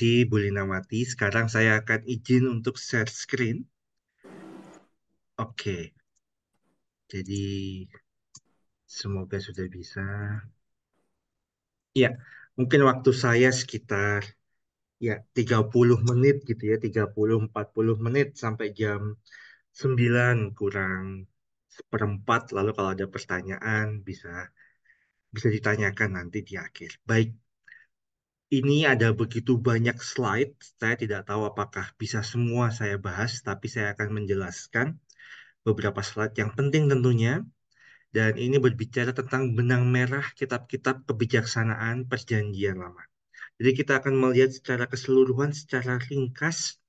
di Bulinawati. Sekarang saya akan izin untuk share screen. Oke. Jadi semoga sudah bisa. Ya, mungkin waktu saya sekitar ya 30 menit gitu ya, 30 40 menit sampai jam 9 kurang seperempat. Lalu kalau ada pertanyaan bisa bisa ditanyakan nanti di akhir. Baik, ini ada begitu banyak slide, saya tidak tahu apakah bisa semua saya bahas, tapi saya akan menjelaskan beberapa slide yang penting tentunya. Dan ini berbicara tentang benang merah kitab-kitab kebijaksanaan perjanjian lama. Jadi kita akan melihat secara keseluruhan, secara ringkas,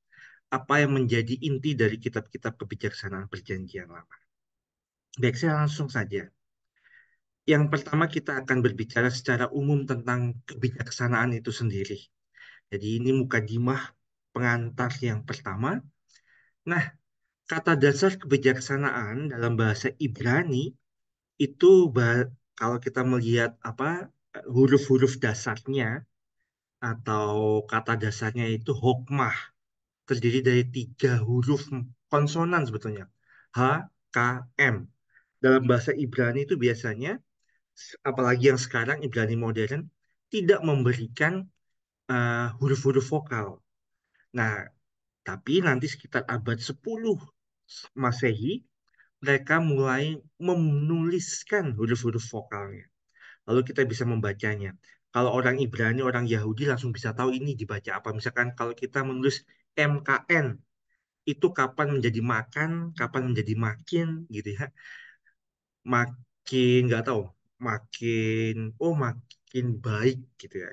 apa yang menjadi inti dari kitab-kitab kebijaksanaan perjanjian lama. Baik, saya langsung saja yang pertama kita akan berbicara secara umum tentang kebijaksanaan itu sendiri. Jadi ini mukadimah pengantar yang pertama. Nah, kata dasar kebijaksanaan dalam bahasa Ibrani itu kalau kita melihat apa huruf-huruf dasarnya atau kata dasarnya itu hokmah terdiri dari tiga huruf konsonan sebetulnya H, K, M. Dalam bahasa Ibrani itu biasanya apalagi yang sekarang Ibrani modern tidak memberikan eh, huruf-huruf vokal. Nah, tapi nanti sekitar abad 10 Masehi mereka mulai menuliskan huruf-huruf vokalnya. Lalu kita bisa membacanya. Kalau orang Ibrani, orang Yahudi langsung bisa tahu ini dibaca apa. Misalkan kalau kita menulis MKN, itu kapan menjadi makan, kapan menjadi makin, gitu ya. Makin, nggak tahu, makin oh makin baik gitu ya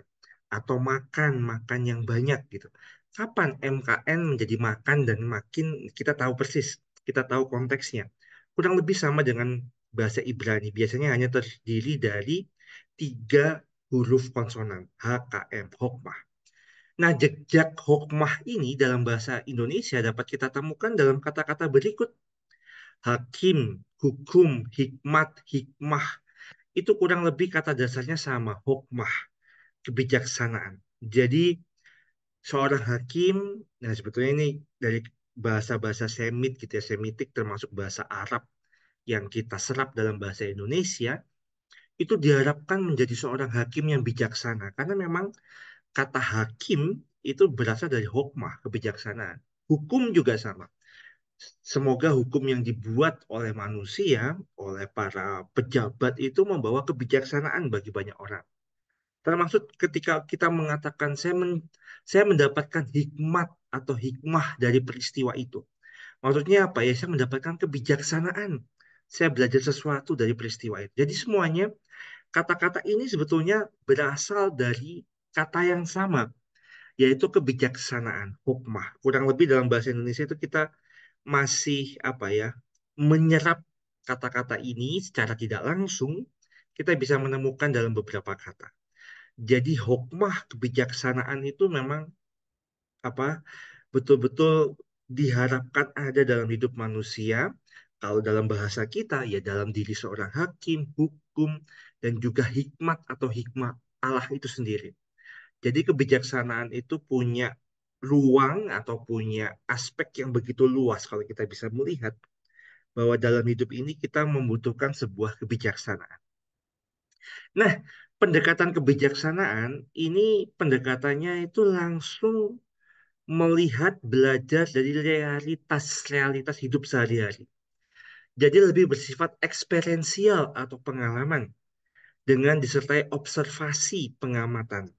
atau makan makan yang banyak gitu kapan MKN menjadi makan dan makin kita tahu persis kita tahu konteksnya kurang lebih sama dengan bahasa Ibrani biasanya hanya terdiri dari tiga huruf konsonan HKM hokmah Nah, jejak hokmah ini dalam bahasa Indonesia dapat kita temukan dalam kata-kata berikut. Hakim, hukum, hikmat, hikmah, itu kurang lebih kata dasarnya sama, hukmah kebijaksanaan. Jadi seorang hakim, nah sebetulnya ini dari bahasa-bahasa Semit gitu ya, Semitik termasuk bahasa Arab yang kita serap dalam bahasa Indonesia, itu diharapkan menjadi seorang hakim yang bijaksana. Karena memang kata hakim itu berasal dari hukmah kebijaksanaan. Hukum juga sama semoga hukum yang dibuat oleh manusia, oleh para pejabat itu membawa kebijaksanaan bagi banyak orang. Termasuk ketika kita mengatakan saya men, saya mendapatkan hikmat atau hikmah dari peristiwa itu. Maksudnya apa ya? Saya mendapatkan kebijaksanaan. Saya belajar sesuatu dari peristiwa itu. Jadi semuanya kata-kata ini sebetulnya berasal dari kata yang sama, yaitu kebijaksanaan, hukmah. Kurang lebih dalam bahasa Indonesia itu kita masih apa ya menyerap kata-kata ini secara tidak langsung kita bisa menemukan dalam beberapa kata. Jadi hukmah kebijaksanaan itu memang apa betul-betul diharapkan ada dalam hidup manusia. Kalau dalam bahasa kita ya dalam diri seorang hakim, hukum dan juga hikmat atau hikmah Allah itu sendiri. Jadi kebijaksanaan itu punya ruang atau punya aspek yang begitu luas kalau kita bisa melihat bahwa dalam hidup ini kita membutuhkan sebuah kebijaksanaan. Nah, pendekatan kebijaksanaan ini pendekatannya itu langsung melihat belajar dari realitas-realitas hidup sehari-hari. Jadi lebih bersifat eksperensial atau pengalaman dengan disertai observasi pengamatan.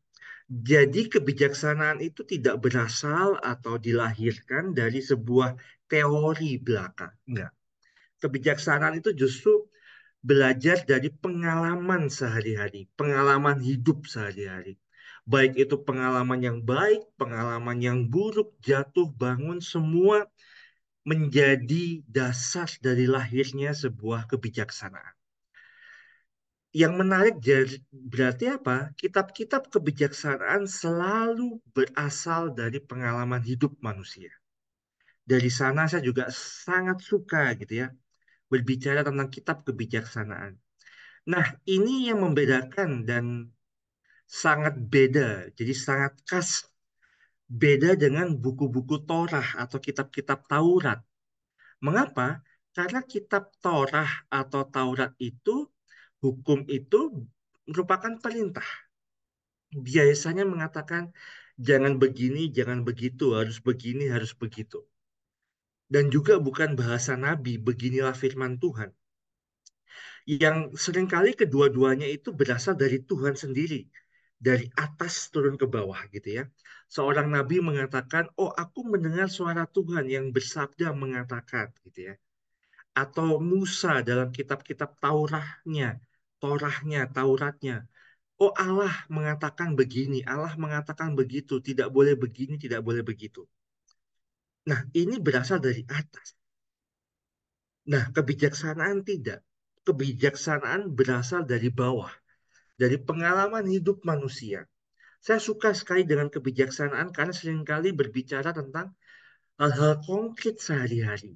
Jadi kebijaksanaan itu tidak berasal atau dilahirkan dari sebuah teori belaka, enggak. Kebijaksanaan itu justru belajar dari pengalaman sehari-hari, pengalaman hidup sehari-hari. Baik itu pengalaman yang baik, pengalaman yang buruk, jatuh bangun semua menjadi dasar dari lahirnya sebuah kebijaksanaan yang menarik berarti apa? Kitab-kitab kebijaksanaan selalu berasal dari pengalaman hidup manusia. Dari sana saya juga sangat suka gitu ya berbicara tentang kitab kebijaksanaan. Nah, ini yang membedakan dan sangat beda, jadi sangat khas beda dengan buku-buku Torah atau kitab-kitab Taurat. Mengapa? Karena kitab Torah atau Taurat itu hukum itu merupakan perintah. Biasanya mengatakan jangan begini, jangan begitu, harus begini, harus begitu. Dan juga bukan bahasa Nabi, beginilah firman Tuhan. Yang seringkali kedua-duanya itu berasal dari Tuhan sendiri. Dari atas turun ke bawah gitu ya. Seorang Nabi mengatakan, oh aku mendengar suara Tuhan yang bersabda mengatakan gitu ya. Atau Musa dalam kitab-kitab Taurahnya Torahnya, Tauratnya. Oh Allah mengatakan begini, Allah mengatakan begitu, tidak boleh begini, tidak boleh begitu. Nah ini berasal dari atas. Nah kebijaksanaan tidak. Kebijaksanaan berasal dari bawah. Dari pengalaman hidup manusia. Saya suka sekali dengan kebijaksanaan karena seringkali berbicara tentang hal-hal konkret sehari-hari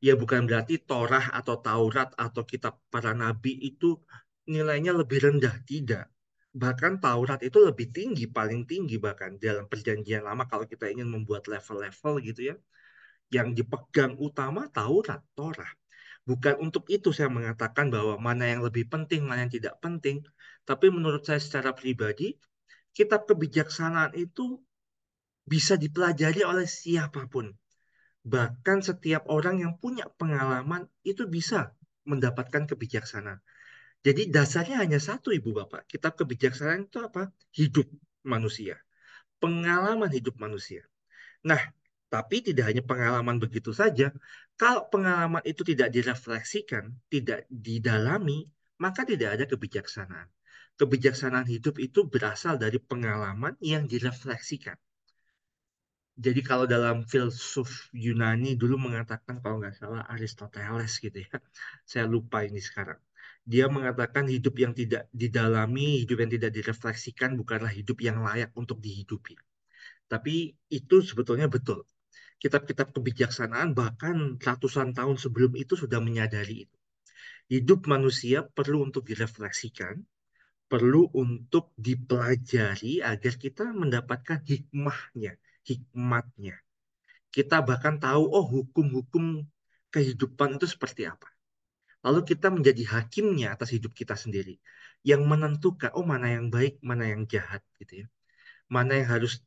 ya bukan berarti Torah atau Taurat atau kitab para nabi itu nilainya lebih rendah, tidak. Bahkan Taurat itu lebih tinggi, paling tinggi bahkan dalam perjanjian lama kalau kita ingin membuat level-level gitu ya. Yang dipegang utama Taurat, Torah. Bukan untuk itu saya mengatakan bahwa mana yang lebih penting, mana yang tidak penting. Tapi menurut saya secara pribadi, kitab kebijaksanaan itu bisa dipelajari oleh siapapun Bahkan setiap orang yang punya pengalaman itu bisa mendapatkan kebijaksanaan. Jadi dasarnya hanya satu Ibu Bapak. Kitab kebijaksanaan itu apa? Hidup manusia. Pengalaman hidup manusia. Nah, tapi tidak hanya pengalaman begitu saja. Kalau pengalaman itu tidak direfleksikan, tidak didalami, maka tidak ada kebijaksanaan. Kebijaksanaan hidup itu berasal dari pengalaman yang direfleksikan jadi kalau dalam filsuf Yunani dulu mengatakan kalau nggak salah Aristoteles gitu ya. Saya lupa ini sekarang. Dia mengatakan hidup yang tidak didalami, hidup yang tidak direfleksikan bukanlah hidup yang layak untuk dihidupi. Tapi itu sebetulnya betul. Kitab-kitab kebijaksanaan bahkan ratusan tahun sebelum itu sudah menyadari itu. Hidup manusia perlu untuk direfleksikan, perlu untuk dipelajari agar kita mendapatkan hikmahnya hikmatnya. Kita bahkan tahu, oh hukum-hukum kehidupan itu seperti apa. Lalu kita menjadi hakimnya atas hidup kita sendiri. Yang menentukan, oh mana yang baik, mana yang jahat. gitu ya. Mana yang harus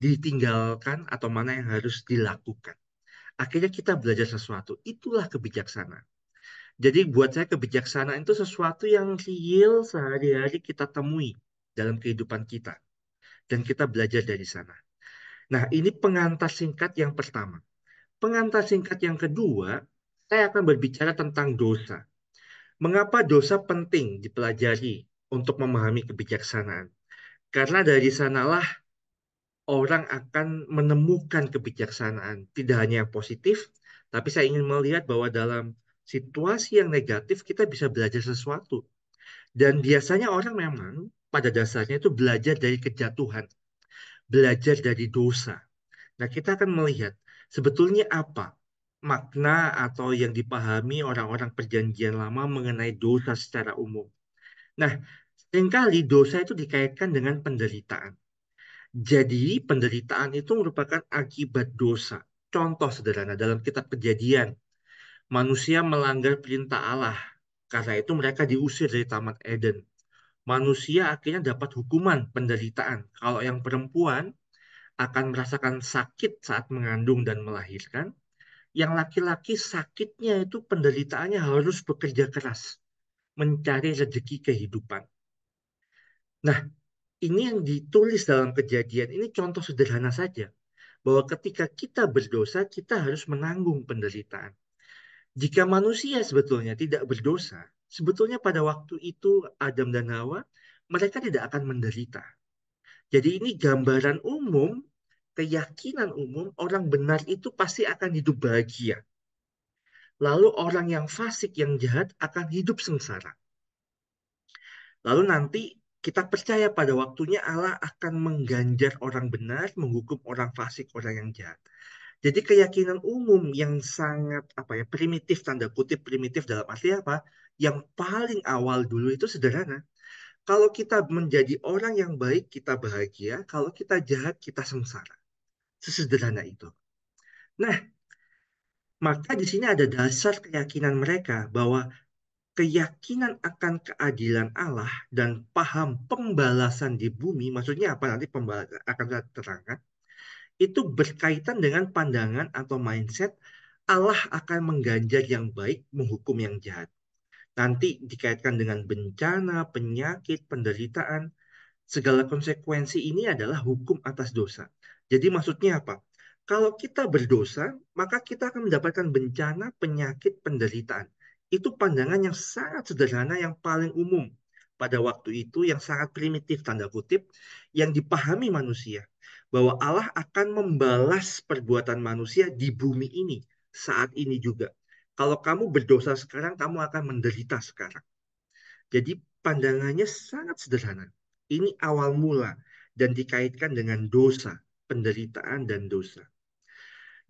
ditinggalkan atau mana yang harus dilakukan. Akhirnya kita belajar sesuatu. Itulah kebijaksanaan. Jadi buat saya kebijaksanaan itu sesuatu yang real sehari-hari kita temui dalam kehidupan kita. Dan kita belajar dari sana. Nah, ini pengantar singkat yang pertama. Pengantar singkat yang kedua, saya akan berbicara tentang dosa. Mengapa dosa penting dipelajari untuk memahami kebijaksanaan? Karena dari sanalah orang akan menemukan kebijaksanaan, tidak hanya yang positif, tapi saya ingin melihat bahwa dalam situasi yang negatif kita bisa belajar sesuatu. Dan biasanya orang memang pada dasarnya itu belajar dari kejatuhan belajar dari dosa. Nah, kita akan melihat sebetulnya apa makna atau yang dipahami orang-orang perjanjian lama mengenai dosa secara umum. Nah, seringkali dosa itu dikaitkan dengan penderitaan. Jadi, penderitaan itu merupakan akibat dosa. Contoh sederhana dalam kitab Kejadian, manusia melanggar perintah Allah. Karena itu mereka diusir dari Taman Eden manusia akhirnya dapat hukuman penderitaan. Kalau yang perempuan akan merasakan sakit saat mengandung dan melahirkan, yang laki-laki sakitnya itu penderitaannya harus bekerja keras mencari rezeki kehidupan. Nah, ini yang ditulis dalam kejadian ini contoh sederhana saja bahwa ketika kita berdosa kita harus menanggung penderitaan. Jika manusia sebetulnya tidak berdosa, sebetulnya pada waktu itu Adam dan Hawa mereka tidak akan menderita. Jadi ini gambaran umum, keyakinan umum orang benar itu pasti akan hidup bahagia. Lalu orang yang fasik, yang jahat akan hidup sengsara. Lalu nanti kita percaya pada waktunya Allah akan mengganjar orang benar, menghukum orang fasik, orang yang jahat. Jadi keyakinan umum yang sangat apa ya primitif tanda kutip primitif dalam arti apa? yang paling awal dulu itu sederhana. Kalau kita menjadi orang yang baik, kita bahagia. Kalau kita jahat, kita sengsara. Sesederhana itu. Nah, maka di sini ada dasar keyakinan mereka bahwa keyakinan akan keadilan Allah dan paham pembalasan di bumi, maksudnya apa nanti pembalasan akan saya terangkan, itu berkaitan dengan pandangan atau mindset Allah akan mengganjar yang baik, menghukum yang jahat nanti dikaitkan dengan bencana, penyakit, penderitaan, segala konsekuensi ini adalah hukum atas dosa. Jadi maksudnya apa? Kalau kita berdosa, maka kita akan mendapatkan bencana, penyakit, penderitaan. Itu pandangan yang sangat sederhana yang paling umum pada waktu itu yang sangat primitif tanda kutip yang dipahami manusia bahwa Allah akan membalas perbuatan manusia di bumi ini saat ini juga. Kalau kamu berdosa sekarang, kamu akan menderita sekarang. Jadi pandangannya sangat sederhana. Ini awal mula dan dikaitkan dengan dosa, penderitaan dan dosa.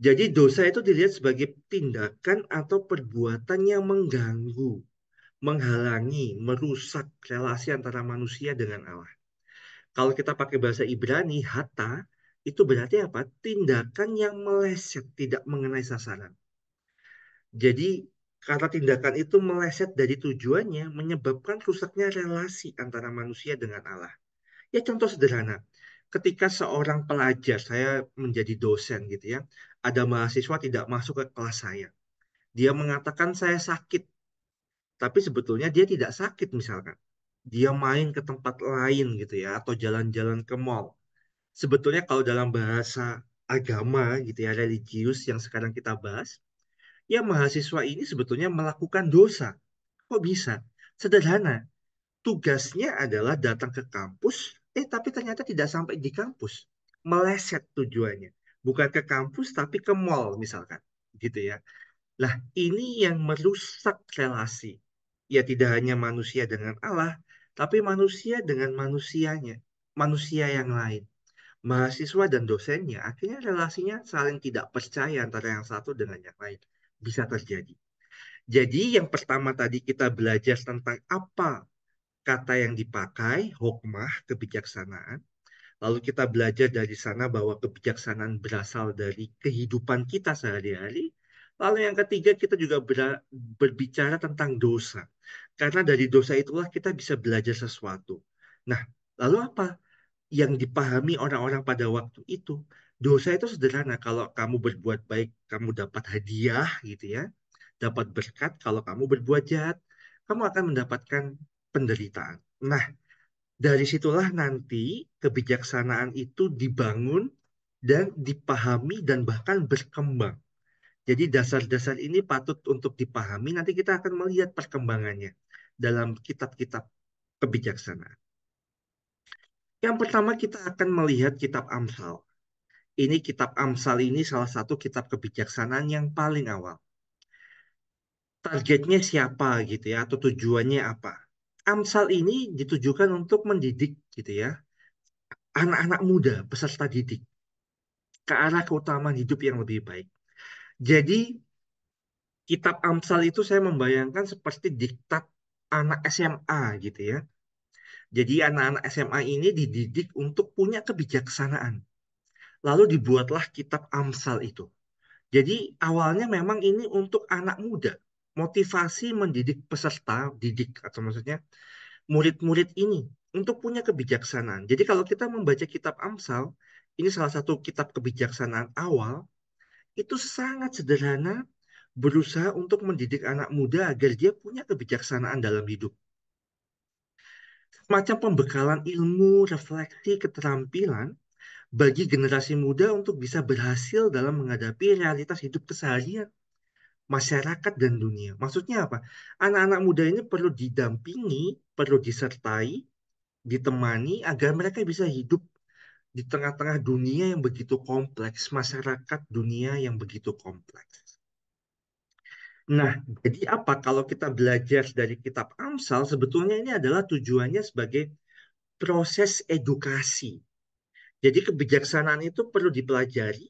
Jadi dosa itu dilihat sebagai tindakan atau perbuatan yang mengganggu, menghalangi, merusak relasi antara manusia dengan Allah. Kalau kita pakai bahasa Ibrani, hatta, itu berarti apa? Tindakan yang meleset, tidak mengenai sasaran. Jadi kata tindakan itu meleset dari tujuannya menyebabkan rusaknya relasi antara manusia dengan Allah. Ya contoh sederhana, ketika seorang pelajar, saya menjadi dosen gitu ya, ada mahasiswa tidak masuk ke kelas saya. Dia mengatakan saya sakit, tapi sebetulnya dia tidak sakit misalkan. Dia main ke tempat lain gitu ya, atau jalan-jalan ke mall. Sebetulnya kalau dalam bahasa agama gitu ya, religius yang sekarang kita bahas, ya mahasiswa ini sebetulnya melakukan dosa. Kok bisa? Sederhana. Tugasnya adalah datang ke kampus, eh tapi ternyata tidak sampai di kampus. Meleset tujuannya. Bukan ke kampus tapi ke mall misalkan. Gitu ya. Lah ini yang merusak relasi. Ya tidak hanya manusia dengan Allah, tapi manusia dengan manusianya. Manusia yang lain mahasiswa dan dosennya akhirnya relasinya saling tidak percaya antara yang satu dengan yang lain bisa terjadi. Jadi yang pertama tadi kita belajar tentang apa kata yang dipakai, hokmah, kebijaksanaan. Lalu kita belajar dari sana bahwa kebijaksanaan berasal dari kehidupan kita sehari-hari. Lalu yang ketiga kita juga berbicara tentang dosa. Karena dari dosa itulah kita bisa belajar sesuatu. Nah, lalu apa yang dipahami orang-orang pada waktu itu? dosa itu sederhana kalau kamu berbuat baik kamu dapat hadiah gitu ya dapat berkat kalau kamu berbuat jahat kamu akan mendapatkan penderitaan nah dari situlah nanti kebijaksanaan itu dibangun dan dipahami dan bahkan berkembang jadi dasar-dasar ini patut untuk dipahami nanti kita akan melihat perkembangannya dalam kitab-kitab kebijaksanaan yang pertama kita akan melihat kitab Amsal ini kitab Amsal ini salah satu kitab kebijaksanaan yang paling awal. Targetnya siapa gitu ya atau tujuannya apa? Amsal ini ditujukan untuk mendidik gitu ya anak-anak muda peserta didik ke arah keutamaan hidup yang lebih baik. Jadi kitab Amsal itu saya membayangkan seperti diktat anak SMA gitu ya. Jadi anak-anak SMA ini dididik untuk punya kebijaksanaan lalu dibuatlah kitab Amsal itu. Jadi awalnya memang ini untuk anak muda, motivasi mendidik peserta didik atau maksudnya murid-murid ini untuk punya kebijaksanaan. Jadi kalau kita membaca kitab Amsal, ini salah satu kitab kebijaksanaan awal, itu sangat sederhana berusaha untuk mendidik anak muda agar dia punya kebijaksanaan dalam hidup. Macam pembekalan ilmu, refleksi, keterampilan bagi generasi muda untuk bisa berhasil dalam menghadapi realitas hidup keseharian masyarakat dan dunia. Maksudnya apa? Anak-anak muda ini perlu didampingi, perlu disertai, ditemani agar mereka bisa hidup di tengah-tengah dunia yang begitu kompleks, masyarakat dunia yang begitu kompleks. Nah, jadi apa kalau kita belajar dari kitab Amsal? Sebetulnya ini adalah tujuannya sebagai proses edukasi jadi kebijaksanaan itu perlu dipelajari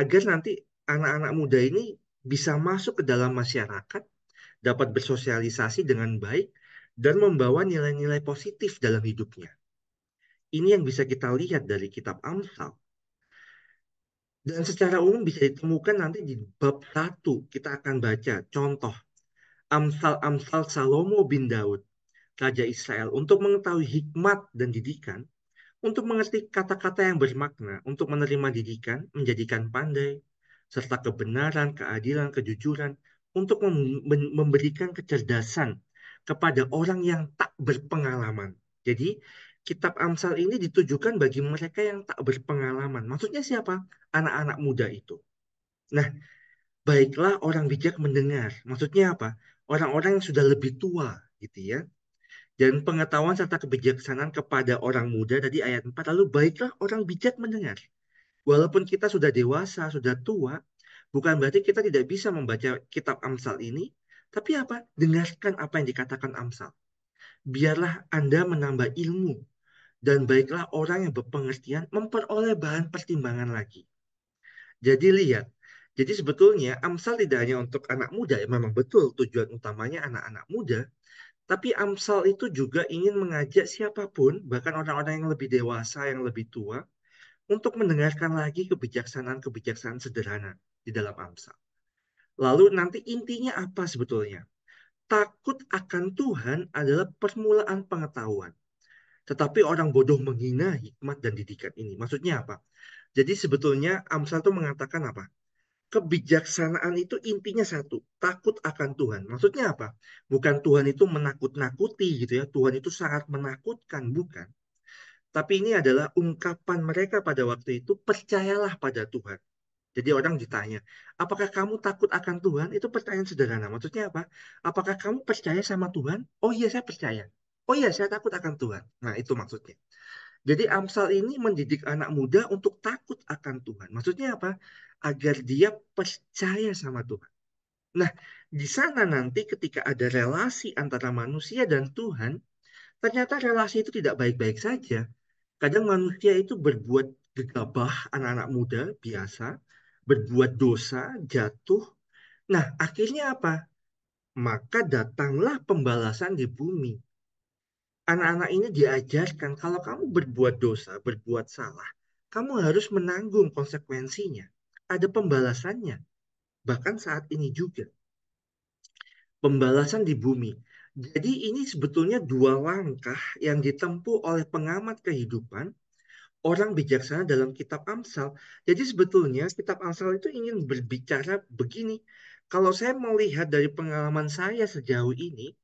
agar nanti anak-anak muda ini bisa masuk ke dalam masyarakat, dapat bersosialisasi dengan baik, dan membawa nilai-nilai positif dalam hidupnya. Ini yang bisa kita lihat dari kitab Amsal. Dan secara umum bisa ditemukan nanti di bab 1 kita akan baca contoh Amsal-Amsal Salomo bin Daud, Raja Israel, untuk mengetahui hikmat dan didikan, untuk mengerti kata-kata yang bermakna, untuk menerima didikan, menjadikan pandai, serta kebenaran, keadilan, kejujuran, untuk memberikan kecerdasan kepada orang yang tak berpengalaman. Jadi, kitab Amsal ini ditujukan bagi mereka yang tak berpengalaman. Maksudnya siapa? Anak-anak muda itu. Nah, baiklah orang bijak mendengar. Maksudnya apa? Orang-orang yang sudah lebih tua, gitu ya dan pengetahuan serta kebijaksanaan kepada orang muda tadi ayat 4 lalu baiklah orang bijak mendengar. Walaupun kita sudah dewasa, sudah tua, bukan berarti kita tidak bisa membaca kitab Amsal ini, tapi apa? Dengarkan apa yang dikatakan Amsal. Biarlah Anda menambah ilmu dan baiklah orang yang berpengertian memperoleh bahan pertimbangan lagi. Jadi lihat, jadi sebetulnya Amsal tidak hanya untuk anak muda, ya memang betul tujuan utamanya anak-anak muda, tapi Amsal itu juga ingin mengajak siapapun, bahkan orang-orang yang lebih dewasa, yang lebih tua, untuk mendengarkan lagi kebijaksanaan-kebijaksanaan sederhana di dalam Amsal. Lalu nanti intinya apa sebetulnya? Takut akan Tuhan adalah permulaan pengetahuan. Tetapi orang bodoh menghina hikmat dan didikan ini. Maksudnya apa? Jadi sebetulnya Amsal itu mengatakan apa? kebijaksanaan itu intinya satu, takut akan Tuhan. Maksudnya apa? Bukan Tuhan itu menakut-nakuti gitu ya. Tuhan itu sangat menakutkan, bukan. Tapi ini adalah ungkapan mereka pada waktu itu, percayalah pada Tuhan. Jadi orang ditanya, apakah kamu takut akan Tuhan? Itu pertanyaan sederhana. Maksudnya apa? Apakah kamu percaya sama Tuhan? Oh iya, saya percaya. Oh iya, saya takut akan Tuhan. Nah, itu maksudnya. Jadi Amsal ini mendidik anak muda untuk takut akan Tuhan. Maksudnya apa? Agar dia percaya sama Tuhan. Nah, di sana nanti ketika ada relasi antara manusia dan Tuhan, ternyata relasi itu tidak baik-baik saja. Kadang manusia itu berbuat gegabah anak-anak muda biasa, berbuat dosa, jatuh. Nah, akhirnya apa? Maka datanglah pembalasan di bumi anak-anak ini diajarkan kalau kamu berbuat dosa, berbuat salah, kamu harus menanggung konsekuensinya. Ada pembalasannya. Bahkan saat ini juga. Pembalasan di bumi. Jadi ini sebetulnya dua langkah yang ditempuh oleh pengamat kehidupan orang bijaksana dalam kitab Amsal. Jadi sebetulnya kitab Amsal itu ingin berbicara begini. Kalau saya melihat dari pengalaman saya sejauh ini,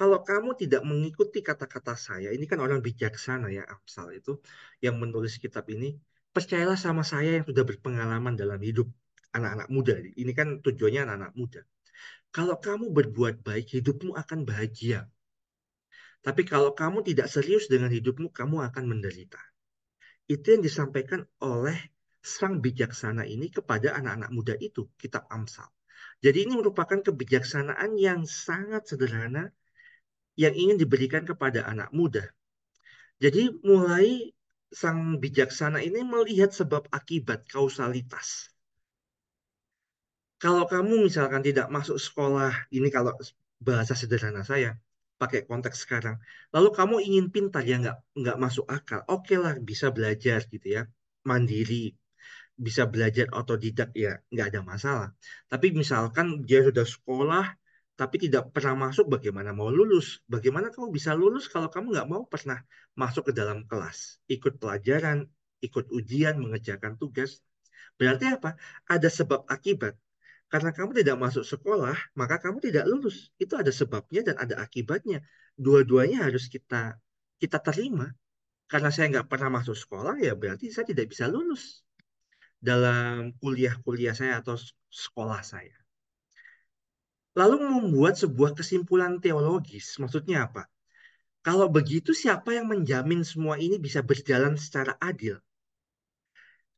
kalau kamu tidak mengikuti kata-kata saya, ini kan orang bijaksana ya Amsal itu yang menulis kitab ini, percayalah sama saya yang sudah berpengalaman dalam hidup anak-anak muda. Ini kan tujuannya anak-anak muda. Kalau kamu berbuat baik, hidupmu akan bahagia. Tapi kalau kamu tidak serius dengan hidupmu, kamu akan menderita. Itu yang disampaikan oleh sang bijaksana ini kepada anak-anak muda itu, kitab Amsal. Jadi ini merupakan kebijaksanaan yang sangat sederhana yang ingin diberikan kepada anak muda. Jadi mulai sang bijaksana ini melihat sebab akibat kausalitas. Kalau kamu misalkan tidak masuk sekolah, ini kalau bahasa sederhana saya, pakai konteks sekarang. Lalu kamu ingin pintar ya nggak nggak masuk akal. Oke lah bisa belajar gitu ya, mandiri, bisa belajar otodidak ya nggak ada masalah. Tapi misalkan dia sudah sekolah tapi tidak pernah masuk bagaimana mau lulus? Bagaimana kamu bisa lulus kalau kamu nggak mau pernah masuk ke dalam kelas, ikut pelajaran, ikut ujian, mengerjakan tugas? Berarti apa? Ada sebab akibat. Karena kamu tidak masuk sekolah, maka kamu tidak lulus. Itu ada sebabnya dan ada akibatnya. Dua-duanya harus kita kita terima. Karena saya nggak pernah masuk sekolah, ya berarti saya tidak bisa lulus dalam kuliah-kuliah saya atau sekolah saya lalu membuat sebuah kesimpulan teologis. Maksudnya apa? Kalau begitu siapa yang menjamin semua ini bisa berjalan secara adil?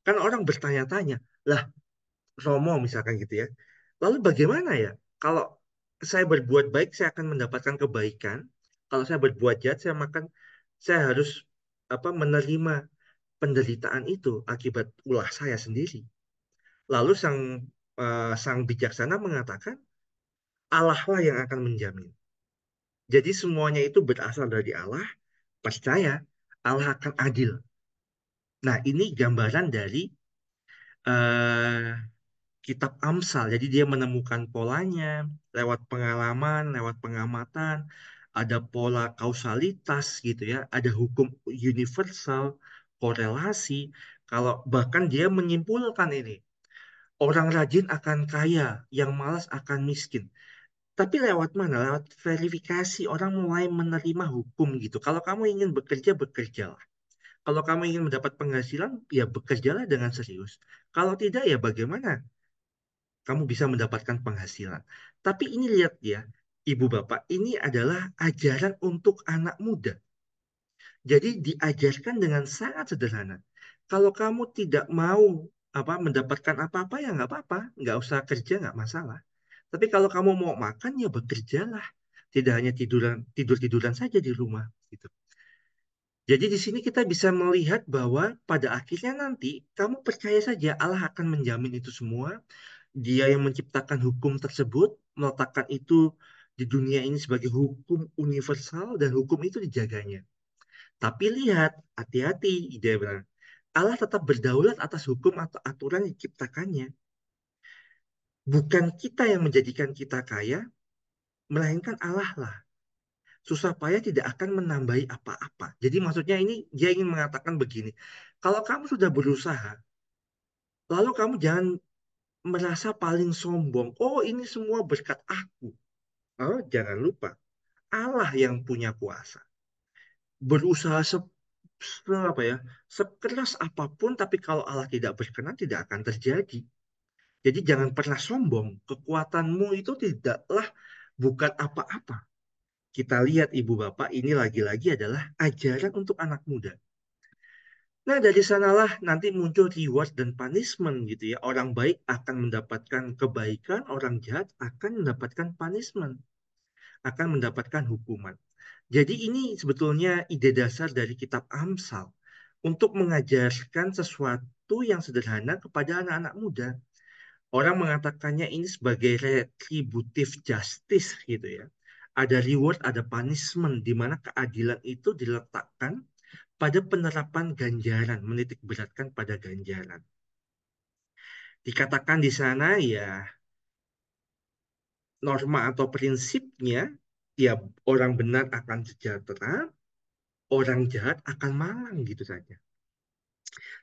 Kan orang bertanya-tanya, lah Romo misalkan gitu ya. Lalu bagaimana ya? Kalau saya berbuat baik saya akan mendapatkan kebaikan. Kalau saya berbuat jahat saya makan saya harus apa menerima penderitaan itu akibat ulah saya sendiri. Lalu sang uh, sang bijaksana mengatakan Allah lah yang akan menjamin. Jadi semuanya itu berasal dari Allah, percaya Allah akan adil. Nah ini gambaran dari uh, kitab Amsal. Jadi dia menemukan polanya lewat pengalaman, lewat pengamatan, ada pola kausalitas gitu ya, ada hukum universal, korelasi. Kalau bahkan dia menyimpulkan ini, orang rajin akan kaya, yang malas akan miskin. Tapi lewat mana? Lewat verifikasi orang mulai menerima hukum gitu. Kalau kamu ingin bekerja, bekerjalah. Kalau kamu ingin mendapat penghasilan, ya bekerjalah dengan serius. Kalau tidak, ya bagaimana kamu bisa mendapatkan penghasilan? Tapi ini lihat ya, ibu bapak, ini adalah ajaran untuk anak muda. Jadi diajarkan dengan sangat sederhana. Kalau kamu tidak mau apa mendapatkan apa-apa ya nggak apa-apa, nggak usah kerja nggak masalah tapi kalau kamu mau makan ya bekerjalah. Tidak hanya tiduran tidur-tiduran saja di rumah gitu. Jadi di sini kita bisa melihat bahwa pada akhirnya nanti kamu percaya saja Allah akan menjamin itu semua. Dia yang menciptakan hukum tersebut, meletakkan itu di dunia ini sebagai hukum universal dan hukum itu dijaganya. Tapi lihat, hati-hati, dia Allah tetap berdaulat atas hukum atau aturan yang diciptakannya bukan kita yang menjadikan kita kaya, melainkan Allah lah. Susah payah tidak akan menambahi apa-apa. Jadi maksudnya ini dia ingin mengatakan begini. Kalau kamu sudah berusaha, lalu kamu jangan merasa paling sombong. Oh ini semua berkat aku. Oh jangan lupa, Allah yang punya kuasa. Berusaha se, apa ya, sekeras apapun, tapi kalau Allah tidak berkenan tidak akan terjadi. Jadi jangan pernah sombong. Kekuatanmu itu tidaklah bukan apa-apa. Kita lihat ibu bapak ini lagi-lagi adalah ajaran untuk anak muda. Nah dari sanalah nanti muncul reward dan punishment gitu ya. Orang baik akan mendapatkan kebaikan, orang jahat akan mendapatkan punishment. Akan mendapatkan hukuman. Jadi ini sebetulnya ide dasar dari kitab Amsal. Untuk mengajarkan sesuatu yang sederhana kepada anak-anak muda orang mengatakannya ini sebagai retributif justice gitu ya. Ada reward, ada punishment di mana keadilan itu diletakkan pada penerapan ganjaran, menitik beratkan pada ganjaran. Dikatakan di sana ya norma atau prinsipnya ya orang benar akan sejahtera, orang jahat akan malang gitu saja.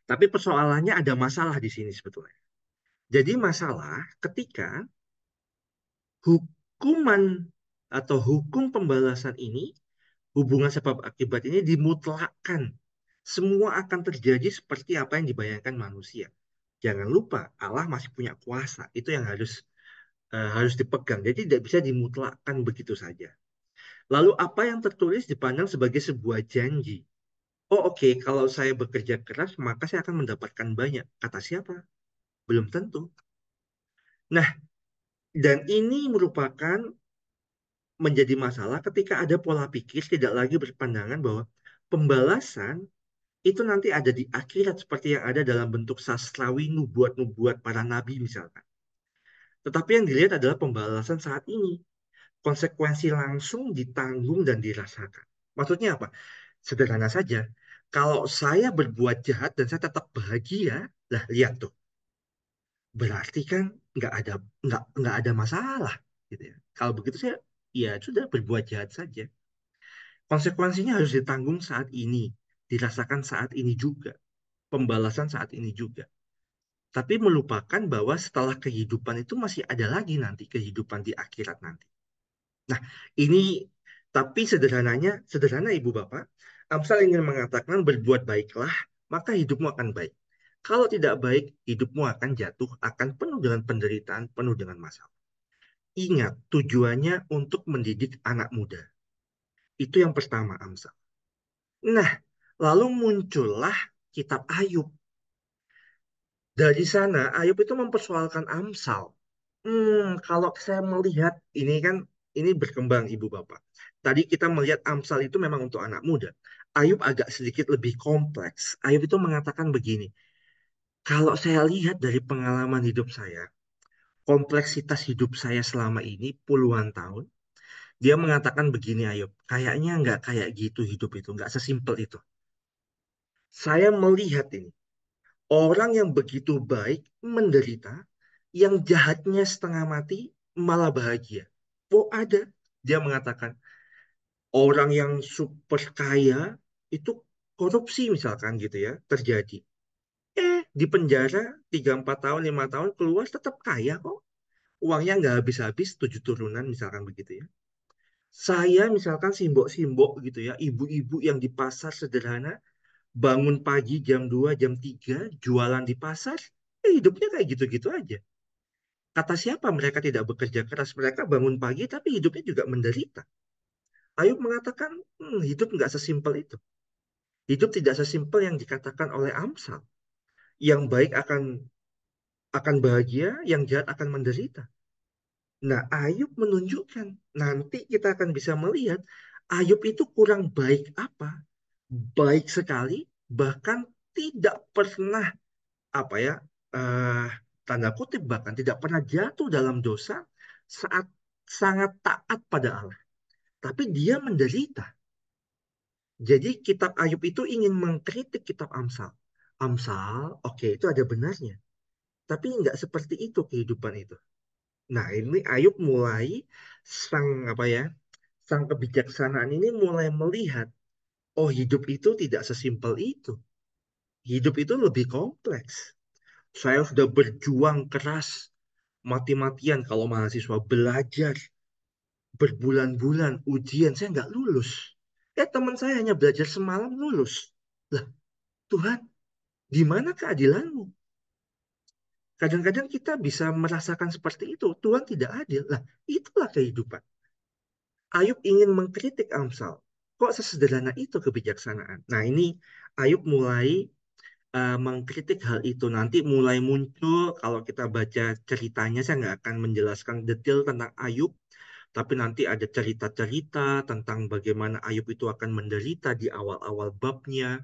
Tapi persoalannya ada masalah di sini sebetulnya. Jadi masalah ketika hukuman atau hukum pembalasan ini, hubungan sebab akibat ini dimutlakkan. Semua akan terjadi seperti apa yang dibayangkan manusia. Jangan lupa Allah masih punya kuasa. Itu yang harus uh, harus dipegang. Jadi tidak bisa dimutlakkan begitu saja. Lalu apa yang tertulis dipandang sebagai sebuah janji. Oh oke, okay, kalau saya bekerja keras maka saya akan mendapatkan banyak. Kata siapa? Belum tentu. Nah, dan ini merupakan menjadi masalah ketika ada pola pikir tidak lagi berpandangan bahwa pembalasan itu nanti ada di akhirat seperti yang ada dalam bentuk sastrawi nubuat-nubuat para nabi misalkan. Tetapi yang dilihat adalah pembalasan saat ini. Konsekuensi langsung ditanggung dan dirasakan. Maksudnya apa? Sederhana saja. Kalau saya berbuat jahat dan saya tetap bahagia, lah lihat tuh berarti kan nggak ada nggak nggak ada masalah gitu ya kalau begitu saya ya sudah berbuat jahat saja konsekuensinya harus ditanggung saat ini dirasakan saat ini juga pembalasan saat ini juga tapi melupakan bahwa setelah kehidupan itu masih ada lagi nanti kehidupan di akhirat nanti nah ini tapi sederhananya sederhana ibu bapak Amsal ingin mengatakan berbuat baiklah maka hidupmu akan baik kalau tidak baik, hidupmu akan jatuh, akan penuh dengan penderitaan, penuh dengan masalah. Ingat, tujuannya untuk mendidik anak muda. Itu yang pertama, Amsal. Nah, lalu muncullah kitab Ayub. Dari sana, Ayub itu mempersoalkan Amsal. Hmm, kalau saya melihat, ini kan ini berkembang Ibu Bapak. Tadi kita melihat Amsal itu memang untuk anak muda. Ayub agak sedikit lebih kompleks. Ayub itu mengatakan begini, kalau saya lihat dari pengalaman hidup saya, kompleksitas hidup saya selama ini puluhan tahun, dia mengatakan begini Ayub, kayaknya nggak kayak gitu hidup itu, nggak sesimpel itu. Saya melihat ini, orang yang begitu baik menderita, yang jahatnya setengah mati malah bahagia. Oh ada, dia mengatakan, orang yang super kaya itu korupsi misalkan gitu ya, terjadi di penjara 3-4 tahun, lima tahun, keluar tetap kaya kok. Uangnya nggak habis-habis, tujuh turunan misalkan begitu ya. Saya misalkan simbok-simbok gitu ya, ibu-ibu yang di pasar sederhana, bangun pagi jam 2, jam 3, jualan di pasar, ya hidupnya kayak gitu-gitu aja. Kata siapa mereka tidak bekerja keras, mereka bangun pagi tapi hidupnya juga menderita. Ayub mengatakan, hmm, hidup nggak sesimpel itu. Hidup tidak sesimpel yang dikatakan oleh Amsal yang baik akan akan bahagia, yang jahat akan menderita. Nah, Ayub menunjukkan nanti kita akan bisa melihat Ayub itu kurang baik apa? Baik sekali, bahkan tidak pernah apa ya uh, tanda kutip bahkan tidak pernah jatuh dalam dosa saat sangat taat pada Allah. Tapi dia menderita. Jadi kitab Ayub itu ingin mengkritik kitab Amsal. Amsal, oke okay, itu ada benarnya. Tapi nggak seperti itu kehidupan itu. Nah ini Ayub mulai sang apa ya, sang kebijaksanaan ini mulai melihat, oh hidup itu tidak sesimpel itu. Hidup itu lebih kompleks. Saya sudah berjuang keras, mati-matian kalau mahasiswa belajar berbulan-bulan ujian saya nggak lulus. eh teman saya hanya belajar semalam lulus. Lah Tuhan di mana keadilanmu? Kadang-kadang kita bisa merasakan seperti itu, Tuhan tidak adil. Lah, itulah kehidupan. Ayub ingin mengkritik Amsal. Kok sesederhana itu kebijaksanaan? Nah, ini Ayub mulai uh, mengkritik hal itu nanti mulai muncul kalau kita baca ceritanya saya nggak akan menjelaskan detail tentang Ayub tapi nanti ada cerita-cerita tentang bagaimana Ayub itu akan menderita di awal-awal babnya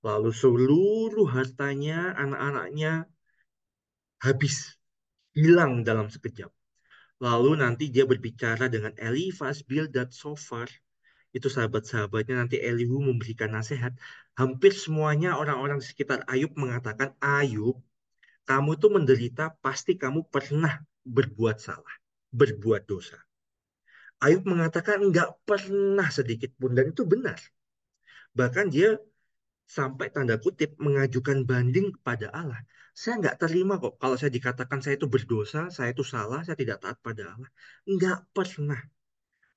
Lalu seluruh hartanya, anak-anaknya habis, hilang dalam sekejap. Lalu nanti dia berbicara dengan Elifas, Bildad, Sofar. Itu sahabat-sahabatnya nanti Elihu memberikan nasihat. Hampir semuanya orang-orang sekitar Ayub mengatakan, Ayub, kamu itu menderita pasti kamu pernah berbuat salah, berbuat dosa. Ayub mengatakan nggak pernah sedikit pun dan itu benar. Bahkan dia sampai tanda kutip mengajukan banding kepada Allah. Saya nggak terima kok kalau saya dikatakan saya itu berdosa, saya itu salah, saya tidak taat pada Allah. Nggak pernah.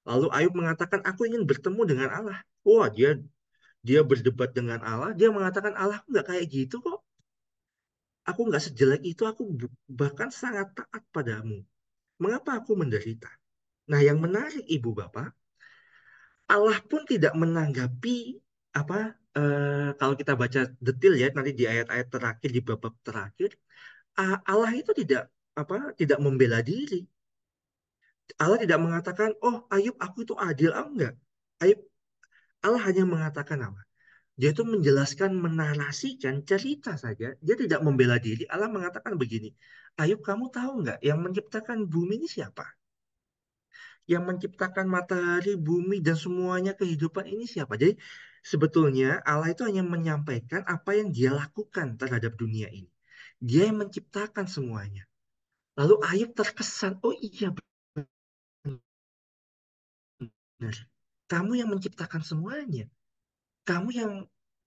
Lalu Ayub mengatakan, aku ingin bertemu dengan Allah. Wah, dia dia berdebat dengan Allah. Dia mengatakan, Allah nggak kayak gitu kok. Aku nggak sejelek itu, aku bahkan sangat taat padamu. Mengapa aku menderita? Nah, yang menarik ibu bapak, Allah pun tidak menanggapi apa eh, kalau kita baca detail ya nanti di ayat-ayat terakhir di babak terakhir ah, Allah itu tidak apa tidak membela diri. Allah tidak mengatakan, oh Ayub aku itu adil, aku enggak. Ayub Allah hanya mengatakan apa? Dia itu menjelaskan, menarasikan cerita saja. Dia tidak membela diri. Allah mengatakan begini, Ayub kamu tahu nggak yang menciptakan bumi ini siapa? Yang menciptakan matahari, bumi, dan semuanya kehidupan ini siapa? Jadi Sebetulnya Allah itu hanya menyampaikan apa yang dia lakukan terhadap dunia ini. Dia yang menciptakan semuanya. Lalu Ayub terkesan, oh iya benar. Kamu yang menciptakan semuanya. Kamu yang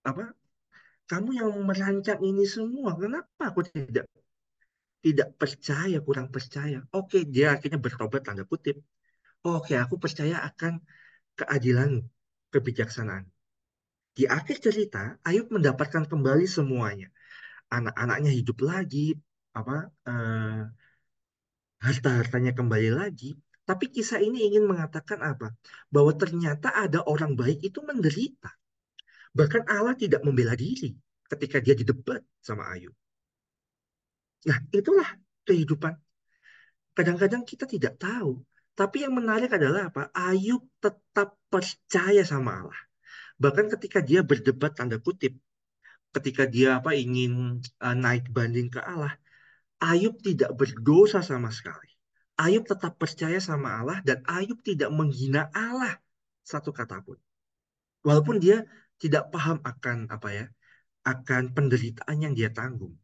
apa? Kamu yang merancang ini semua. Kenapa aku tidak tidak percaya, kurang percaya. Oke, dia akhirnya bertobat tanda kutip. Oke, aku percaya akan keadilan, kebijaksanaan. Di akhir cerita, Ayub mendapatkan kembali semuanya. Anak-anaknya hidup lagi, apa eh, harta-hartanya kembali lagi. Tapi kisah ini ingin mengatakan apa? Bahwa ternyata ada orang baik itu menderita. Bahkan Allah tidak membela diri ketika dia didebat sama Ayub. Nah, itulah kehidupan. Kadang-kadang kita tidak tahu, tapi yang menarik adalah apa? Ayub tetap percaya sama Allah bahkan ketika dia berdebat tanda kutip ketika dia apa ingin uh, naik banding ke Allah Ayub tidak berdosa sama sekali Ayub tetap percaya sama Allah dan Ayub tidak menghina Allah satu kata pun walaupun dia tidak paham akan apa ya akan penderitaan yang dia tanggung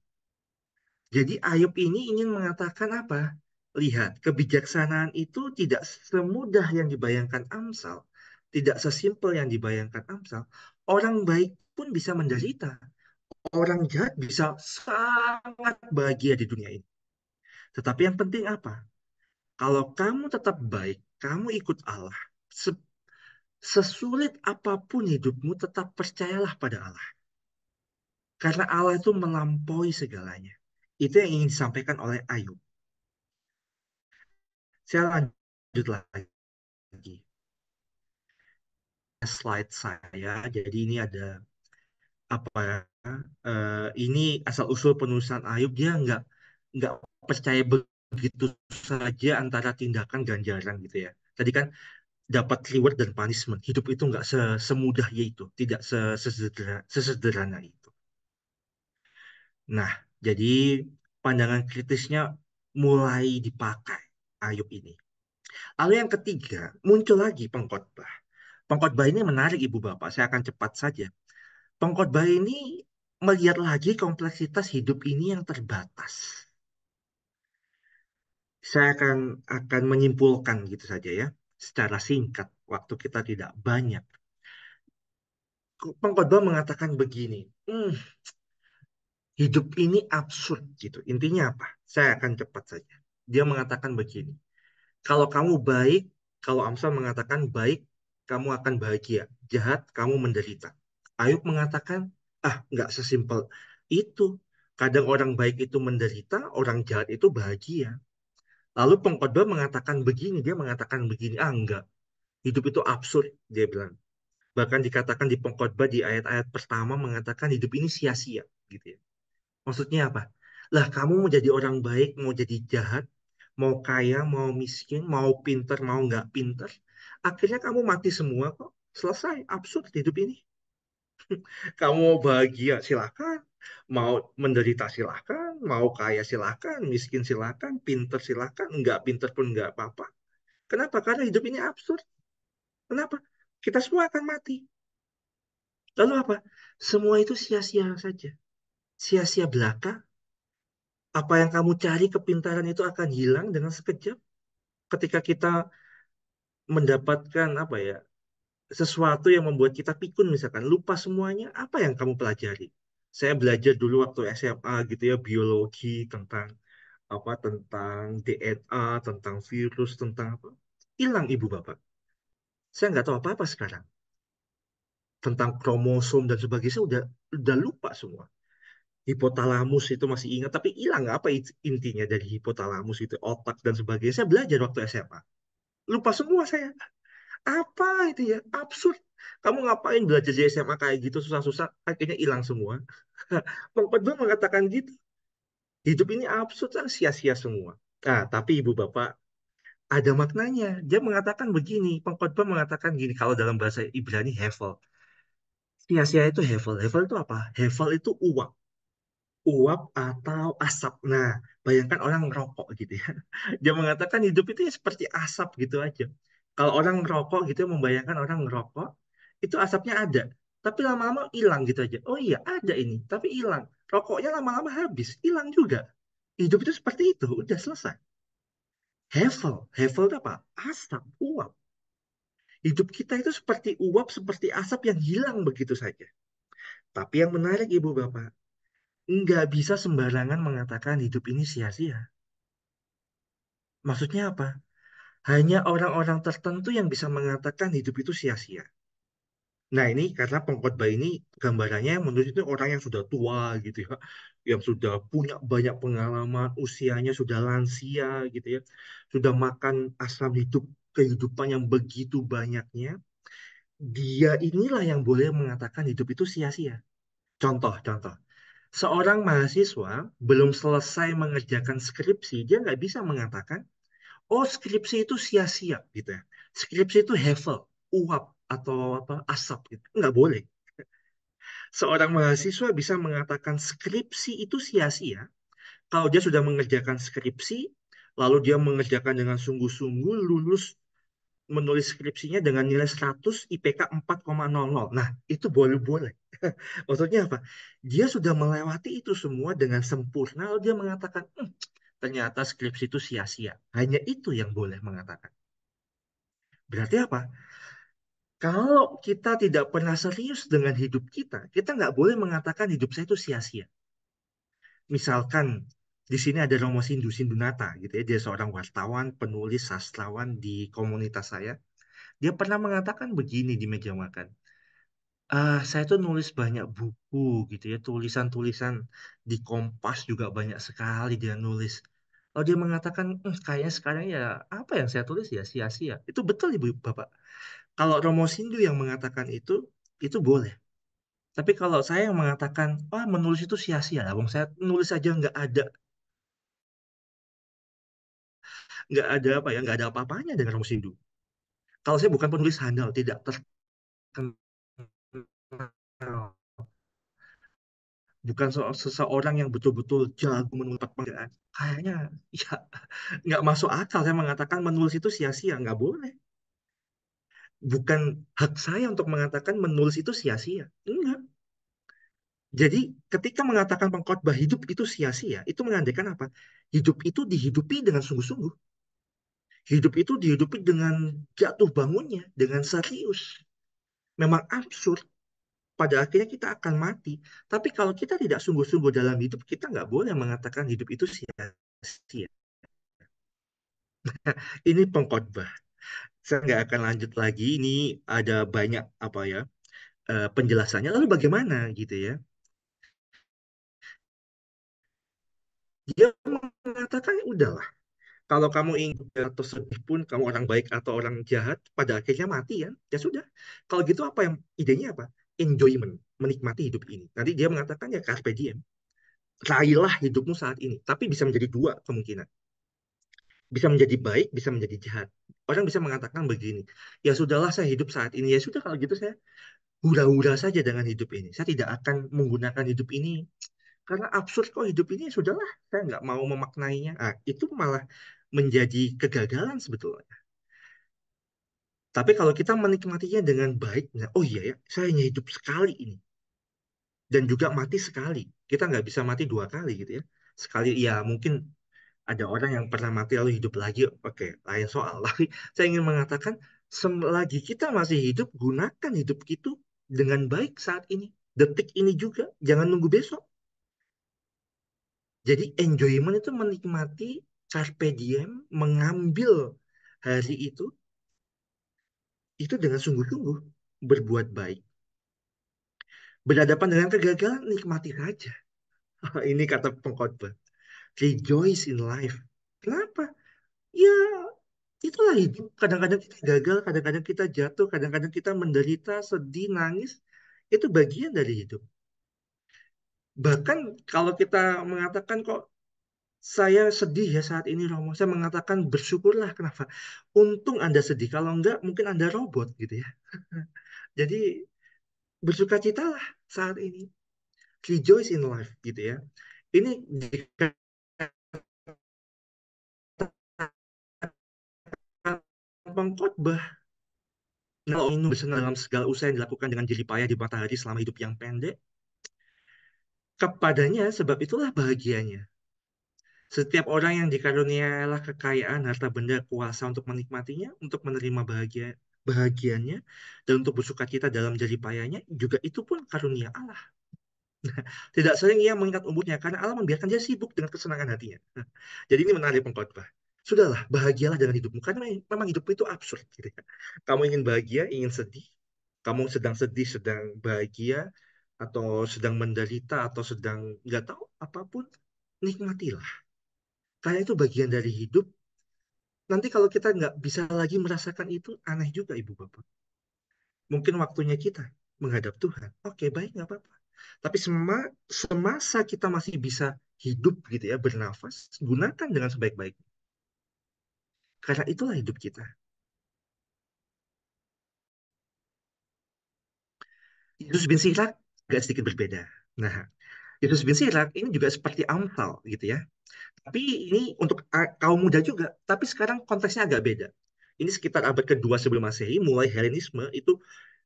jadi Ayub ini ingin mengatakan apa lihat kebijaksanaan itu tidak semudah yang dibayangkan Amsal tidak sesimpel yang dibayangkan Amsal. Orang baik pun bisa menderita. Orang jahat bisa sangat bahagia di dunia ini. Tetapi yang penting apa? Kalau kamu tetap baik, kamu ikut Allah. Sesulit apapun hidupmu, tetap percayalah pada Allah. Karena Allah itu melampaui segalanya. Itu yang ingin disampaikan oleh Ayub. Saya lanjut lagi slide saya. Jadi ini ada apa ya? Uh, ini asal usul penulisan Ayub dia nggak nggak percaya begitu saja antara tindakan ganjaran gitu ya. Tadi kan dapat reward dan punishment. Hidup itu nggak semudah itu, tidak sesederhana, sesederhana itu. Nah, jadi pandangan kritisnya mulai dipakai Ayub ini. Lalu yang ketiga, muncul lagi pengkhotbah pengkhotbah ini menarik Ibu Bapak, saya akan cepat saja. Pengkhotbah ini melihat lagi kompleksitas hidup ini yang terbatas. Saya akan akan menyimpulkan gitu saja ya, secara singkat waktu kita tidak banyak. Pengkhotbah mengatakan begini, hmm, hidup ini absurd gitu. Intinya apa? Saya akan cepat saja. Dia mengatakan begini, kalau kamu baik, kalau Amsal mengatakan baik kamu akan bahagia. Jahat, kamu menderita. Ayub mengatakan, ah nggak sesimpel itu. Kadang orang baik itu menderita, orang jahat itu bahagia. Lalu pengkhotbah mengatakan begini, dia mengatakan begini, ah enggak. Hidup itu absurd, dia bilang. Bahkan dikatakan di pengkhotbah di ayat-ayat pertama mengatakan hidup ini sia-sia. gitu ya. Maksudnya apa? Lah kamu mau jadi orang baik, mau jadi jahat, mau kaya, mau miskin, mau pinter, mau nggak pinter, Akhirnya kamu mati semua kok. Selesai, absurd hidup ini. Kamu mau bahagia, silakan, Mau menderita silakan, mau kaya silakan, miskin silakan, pinter silakan, nggak pinter pun nggak apa-apa. Kenapa? Karena hidup ini absurd. Kenapa? Kita semua akan mati. Lalu apa? Semua itu sia-sia saja. Sia-sia belaka. Apa yang kamu cari kepintaran itu akan hilang dengan sekejap. Ketika kita mendapatkan apa ya sesuatu yang membuat kita pikun misalkan lupa semuanya apa yang kamu pelajari saya belajar dulu waktu SMA gitu ya biologi tentang apa tentang DNA tentang virus tentang apa hilang ibu bapak saya nggak tahu apa apa sekarang tentang kromosom dan sebagainya saya udah udah lupa semua hipotalamus itu masih ingat tapi hilang apa intinya dari hipotalamus itu otak dan sebagainya saya belajar waktu SMA lupa semua saya apa itu ya absurd kamu ngapain belajar di SMA kayak gitu susah-susah akhirnya hilang semua Bang Pedro mengatakan gitu hidup ini absurd kan sia-sia semua nah tapi ibu bapak ada maknanya dia mengatakan begini pengkhotbah mengatakan gini kalau dalam bahasa Ibrani hevel sia-sia itu hevel hevel itu apa hevel itu uang uap atau asap. Nah, bayangkan orang merokok gitu ya. Dia mengatakan hidup itu ya seperti asap gitu aja. Kalau orang merokok gitu membayangkan orang merokok, itu asapnya ada. Tapi lama-lama hilang gitu aja. Oh iya, ada ini, tapi hilang. Rokoknya lama-lama habis, hilang juga. Hidup itu seperti itu, udah selesai. Hevel, Hevel itu apa? Asap, uap. Hidup kita itu seperti uap, seperti asap yang hilang begitu saja. Tapi yang menarik Ibu Bapak, nggak bisa sembarangan mengatakan hidup ini sia-sia. Maksudnya apa? Hanya orang-orang tertentu yang bisa mengatakan hidup itu sia-sia. Nah ini karena pengkhotbah ini gambarannya menurut itu orang yang sudah tua gitu ya, yang sudah punya banyak pengalaman, usianya sudah lansia gitu ya, sudah makan asam hidup kehidupan yang begitu banyaknya, dia inilah yang boleh mengatakan hidup itu sia-sia. Contoh, contoh. Seorang mahasiswa belum selesai mengerjakan skripsi, dia nggak bisa mengatakan, oh skripsi itu sia-sia gitu ya. Skripsi itu hevel, uap atau apa asap gitu. Nggak boleh. Seorang mahasiswa bisa mengatakan skripsi itu sia-sia kalau dia sudah mengerjakan skripsi, lalu dia mengerjakan dengan sungguh-sungguh, lulus menulis skripsinya dengan nilai 100, IPK 4,00. Nah, itu boleh-boleh. Maksudnya apa? Dia sudah melewati itu semua dengan sempurna. Lalu dia mengatakan, hm, ternyata skripsi itu sia-sia. Hanya itu yang boleh mengatakan. Berarti apa? Kalau kita tidak pernah serius dengan hidup kita, kita nggak boleh mengatakan hidup saya itu sia-sia. Misalkan di sini ada Romo Sindu Sindunata gitu ya. Dia seorang wartawan, penulis, sastrawan di komunitas saya. Dia pernah mengatakan begini di meja makan. Uh, saya tuh nulis banyak buku gitu ya, tulisan-tulisan di Kompas juga banyak sekali dia nulis. Kalau dia mengatakan, "Hmm, kayaknya sekarang ya apa yang saya tulis ya sia-sia. Itu betul Ibu Bapak. Kalau Romo Sindu yang mengatakan itu, itu boleh. Tapi kalau saya yang mengatakan, wah menulis itu sia-sia lah, Bang saya nulis saja nggak ada nggak ada apa ya, nggak ada apa-apanya dengan Romo Sindu. Kalau saya bukan penulis handal, tidak terkenal bukan so seseorang yang betul-betul jago menulis pekerjaan. Ya. Kayaknya ya nggak masuk akal saya mengatakan menulis itu sia-sia, nggak boleh. Bukan hak saya untuk mengatakan menulis itu sia-sia. Enggak. Jadi ketika mengatakan pengkhotbah hidup itu sia-sia, itu mengandaikan apa? Hidup itu dihidupi dengan sungguh-sungguh. Hidup itu dihidupi dengan jatuh bangunnya, dengan serius. Memang absurd, pada akhirnya kita akan mati. Tapi kalau kita tidak sungguh-sungguh dalam hidup, kita nggak boleh mengatakan hidup itu sia-sia. ini pengkhotbah. Saya nggak akan lanjut lagi. Ini ada banyak apa ya eh, penjelasannya. Lalu bagaimana gitu ya? Dia mengatakan ya udahlah. Kalau kamu ingin atau sedih pun kamu orang baik atau orang jahat pada akhirnya mati Ya? ya sudah. Kalau gitu apa yang idenya apa? enjoyment, menikmati hidup ini. Nanti dia mengatakan ya carpe diem. Raihlah hidupmu saat ini, tapi bisa menjadi dua kemungkinan. Bisa menjadi baik, bisa menjadi jahat. Orang bisa mengatakan begini, ya sudahlah saya hidup saat ini, ya sudah kalau gitu saya hura-hura saja dengan hidup ini. Saya tidak akan menggunakan hidup ini karena absurd kok hidup ini ya sudahlah saya nggak mau memaknainya. Nah, itu malah menjadi kegagalan sebetulnya. Tapi kalau kita menikmatinya dengan baik, oh iya ya, saya hanya hidup sekali ini. Dan juga mati sekali. Kita nggak bisa mati dua kali gitu ya. Sekali ya mungkin ada orang yang pernah mati lalu hidup lagi. Oke, lain soal. Tapi saya ingin mengatakan, selagi kita masih hidup, gunakan hidup itu dengan baik saat ini. Detik ini juga. Jangan nunggu besok. Jadi enjoyment itu menikmati carpe diem, mengambil hari itu itu dengan sungguh-sungguh berbuat baik. Berhadapan dengan kegagalan, nikmati saja. Ini kata pengkhotbah. Rejoice in life. Kenapa? Ya, itulah hidup. Kadang-kadang kita gagal, kadang-kadang kita jatuh, kadang-kadang kita menderita, sedih, nangis. Itu bagian dari hidup. Bahkan kalau kita mengatakan kok saya sedih ya saat ini Romo. Saya mengatakan bersyukurlah kenapa. Untung Anda sedih. Kalau enggak mungkin Anda robot gitu ya. Jadi bersuka citalah saat ini. Rejoice in life gitu ya. Ini jika pengkhotbah kalau nah, ingin bersenang dalam segala usaha yang dilakukan dengan jeli payah di matahari selama hidup yang pendek, kepadanya sebab itulah bahagianya setiap orang yang dikarunialah kekayaan, harta benda, kuasa untuk menikmatinya, untuk menerima bahagia, bahagiannya, dan untuk bersuka cita dalam jari payahnya, juga itu pun karunia Allah. Nah, tidak sering ia mengingat umurnya karena Allah membiarkan dia sibuk dengan kesenangan hatinya. Nah, jadi ini menarik pengkhotbah. Sudahlah, bahagialah dengan hidupmu karena memang hidup itu absurd gitu ya. Kamu ingin bahagia, ingin sedih, kamu sedang sedih, sedang bahagia, atau sedang menderita atau sedang nggak tahu apapun nikmatilah karena itu bagian dari hidup. Nanti kalau kita nggak bisa lagi merasakan itu, aneh juga Ibu Bapak. Mungkin waktunya kita menghadap Tuhan. Oke, baik, nggak apa-apa. Tapi semasa kita masih bisa hidup gitu ya, bernafas, gunakan dengan sebaik-baiknya. Karena itulah hidup kita. Yesus bin Sirak agak sedikit berbeda. Nah, Yesus bin Sirak ini juga seperti Amsal gitu ya. Tapi ini untuk kaum muda juga, tapi sekarang konteksnya agak beda. Ini sekitar abad kedua sebelum masehi, mulai Helenisme itu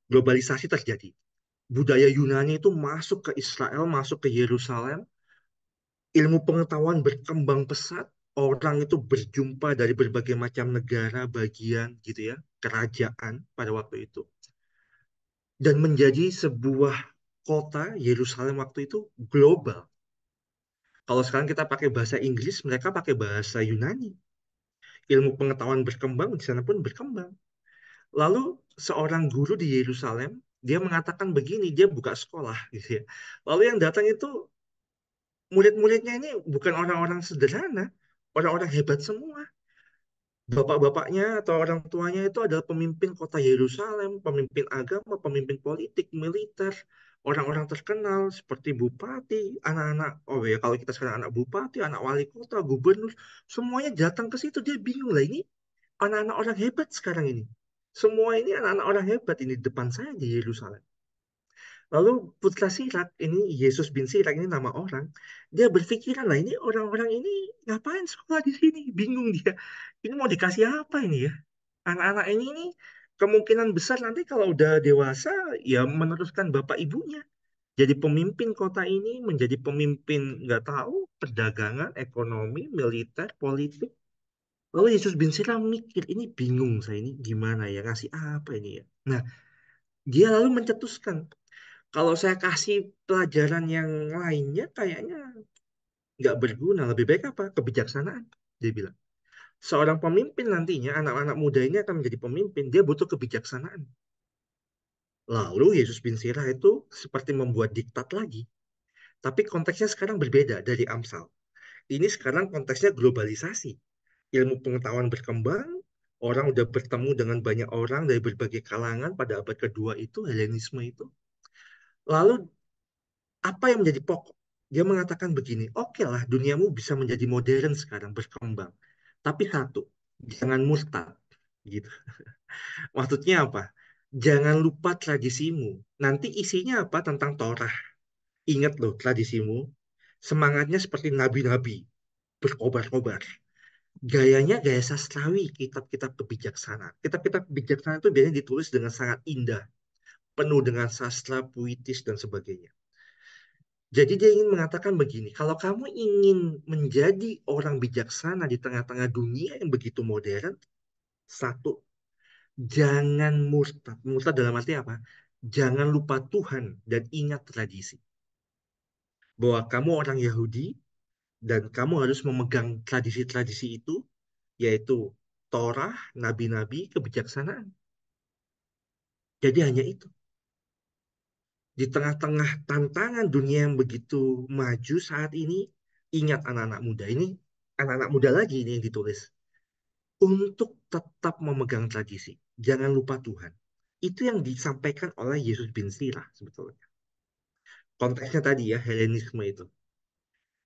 globalisasi terjadi. Budaya Yunani itu masuk ke Israel, masuk ke Yerusalem. Ilmu pengetahuan berkembang pesat. Orang itu berjumpa dari berbagai macam negara, bagian gitu ya, kerajaan pada waktu itu. Dan menjadi sebuah kota Yerusalem waktu itu global kalau sekarang kita pakai bahasa Inggris, mereka pakai bahasa Yunani. Ilmu pengetahuan berkembang di sana pun berkembang. Lalu seorang guru di Yerusalem, dia mengatakan begini, dia buka sekolah gitu ya. Lalu yang datang itu murid-muridnya ini bukan orang-orang sederhana, orang-orang hebat semua. Bapak-bapaknya atau orang tuanya itu adalah pemimpin kota Yerusalem, pemimpin agama, pemimpin politik, militer, orang-orang terkenal seperti bupati, anak-anak oh ya kalau kita sekarang anak bupati, anak wali kota, gubernur, semuanya datang ke situ dia bingung lah ini anak-anak orang hebat sekarang ini. Semua ini anak-anak orang hebat ini depan saya di Yerusalem. Lalu putra Sirak ini Yesus bin Sirak ini nama orang. Dia berpikiran lah ini orang-orang ini ngapain sekolah di sini? Bingung dia. Ini mau dikasih apa ini ya? Anak-anak ini nih kemungkinan besar nanti kalau udah dewasa ya meneruskan bapak ibunya jadi pemimpin kota ini menjadi pemimpin nggak tahu perdagangan ekonomi militer politik lalu Yesus bin Sira mikir ini bingung saya ini gimana ya ngasih apa ini ya nah dia lalu mencetuskan kalau saya kasih pelajaran yang lainnya kayaknya nggak berguna lebih baik apa kebijaksanaan dia bilang seorang pemimpin nantinya, anak-anak muda ini akan menjadi pemimpin, dia butuh kebijaksanaan. Lalu Yesus bin Sirah itu seperti membuat diktat lagi. Tapi konteksnya sekarang berbeda dari Amsal. Ini sekarang konteksnya globalisasi. Ilmu pengetahuan berkembang, orang udah bertemu dengan banyak orang dari berbagai kalangan pada abad kedua itu, Helenisme itu. Lalu apa yang menjadi pokok? Dia mengatakan begini, oke okay lah duniamu bisa menjadi modern sekarang, berkembang. Tapi satu, jangan murtad. Gitu. Maksudnya apa? Jangan lupa tradisimu. Nanti isinya apa tentang Torah. Ingat loh tradisimu. Semangatnya seperti nabi-nabi. Berkobar-kobar. Gayanya gaya sastrawi kitab-kitab kebijaksanaan. Kitab-kitab kebijaksanaan itu biasanya ditulis dengan sangat indah. Penuh dengan sastra, puitis, dan sebagainya. Jadi dia ingin mengatakan begini, kalau kamu ingin menjadi orang bijaksana di tengah-tengah dunia yang begitu modern, satu, jangan murtad. Murtad dalam arti apa? Jangan lupa Tuhan dan ingat tradisi. Bahwa kamu orang Yahudi dan kamu harus memegang tradisi-tradisi itu, yaitu Torah, nabi-nabi, kebijaksanaan. Jadi hanya itu di tengah-tengah tantangan dunia yang begitu maju saat ini, ingat anak-anak muda ini, anak-anak muda lagi ini yang ditulis. Untuk tetap memegang tradisi, jangan lupa Tuhan. Itu yang disampaikan oleh Yesus bin Sirah sebetulnya. Konteksnya tadi ya, Helenisme itu.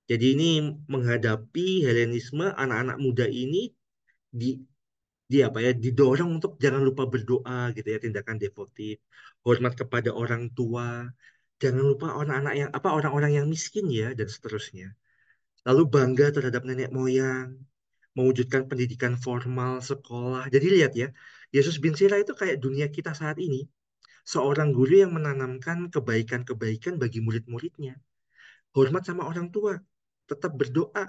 Jadi ini menghadapi Helenisme, anak-anak muda ini di, di apa ya didorong untuk jangan lupa berdoa gitu ya tindakan devotif hormat kepada orang tua jangan lupa anak-anak yang apa orang-orang yang miskin ya dan seterusnya lalu bangga terhadap nenek moyang mewujudkan pendidikan formal sekolah jadi lihat ya Yesus bin Sira itu kayak dunia kita saat ini seorang guru yang menanamkan kebaikan-kebaikan bagi murid-muridnya hormat sama orang tua tetap berdoa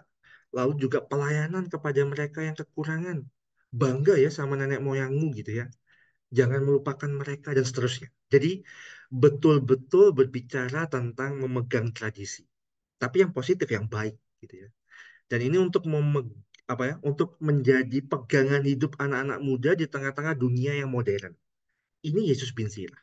lalu juga pelayanan kepada mereka yang kekurangan bangga ya sama nenek moyangmu gitu ya. Jangan melupakan mereka dan seterusnya. Jadi betul-betul berbicara tentang memegang tradisi. Tapi yang positif, yang baik gitu ya. Dan ini untuk memegang apa ya untuk menjadi pegangan hidup anak-anak muda di tengah-tengah dunia yang modern. Ini Yesus bin Sira.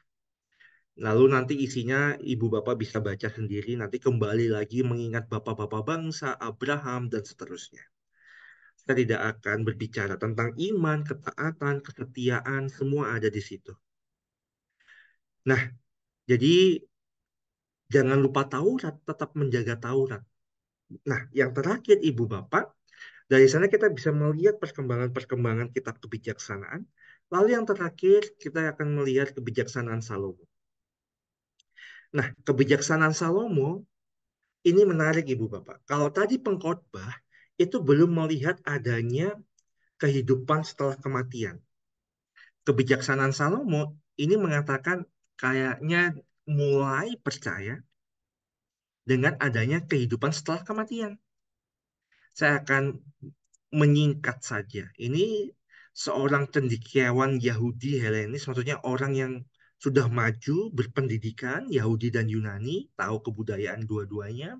Lalu nanti isinya ibu bapak bisa baca sendiri, nanti kembali lagi mengingat bapak-bapak bangsa, Abraham, dan seterusnya. Kita tidak akan berbicara tentang iman, ketaatan, kesetiaan, semua ada di situ. Nah, jadi jangan lupa Taurat, tetap menjaga Taurat. Nah, yang terakhir Ibu Bapak, dari sana kita bisa melihat perkembangan-perkembangan kitab kebijaksanaan. Lalu yang terakhir, kita akan melihat kebijaksanaan Salomo. Nah, kebijaksanaan Salomo ini menarik Ibu Bapak. Kalau tadi pengkhotbah itu belum melihat adanya kehidupan setelah kematian. Kebijaksanaan Salomo ini mengatakan kayaknya mulai percaya dengan adanya kehidupan setelah kematian. Saya akan menyingkat saja. Ini seorang cendekiawan Yahudi Helenis, maksudnya orang yang sudah maju, berpendidikan, Yahudi dan Yunani, tahu kebudayaan dua-duanya,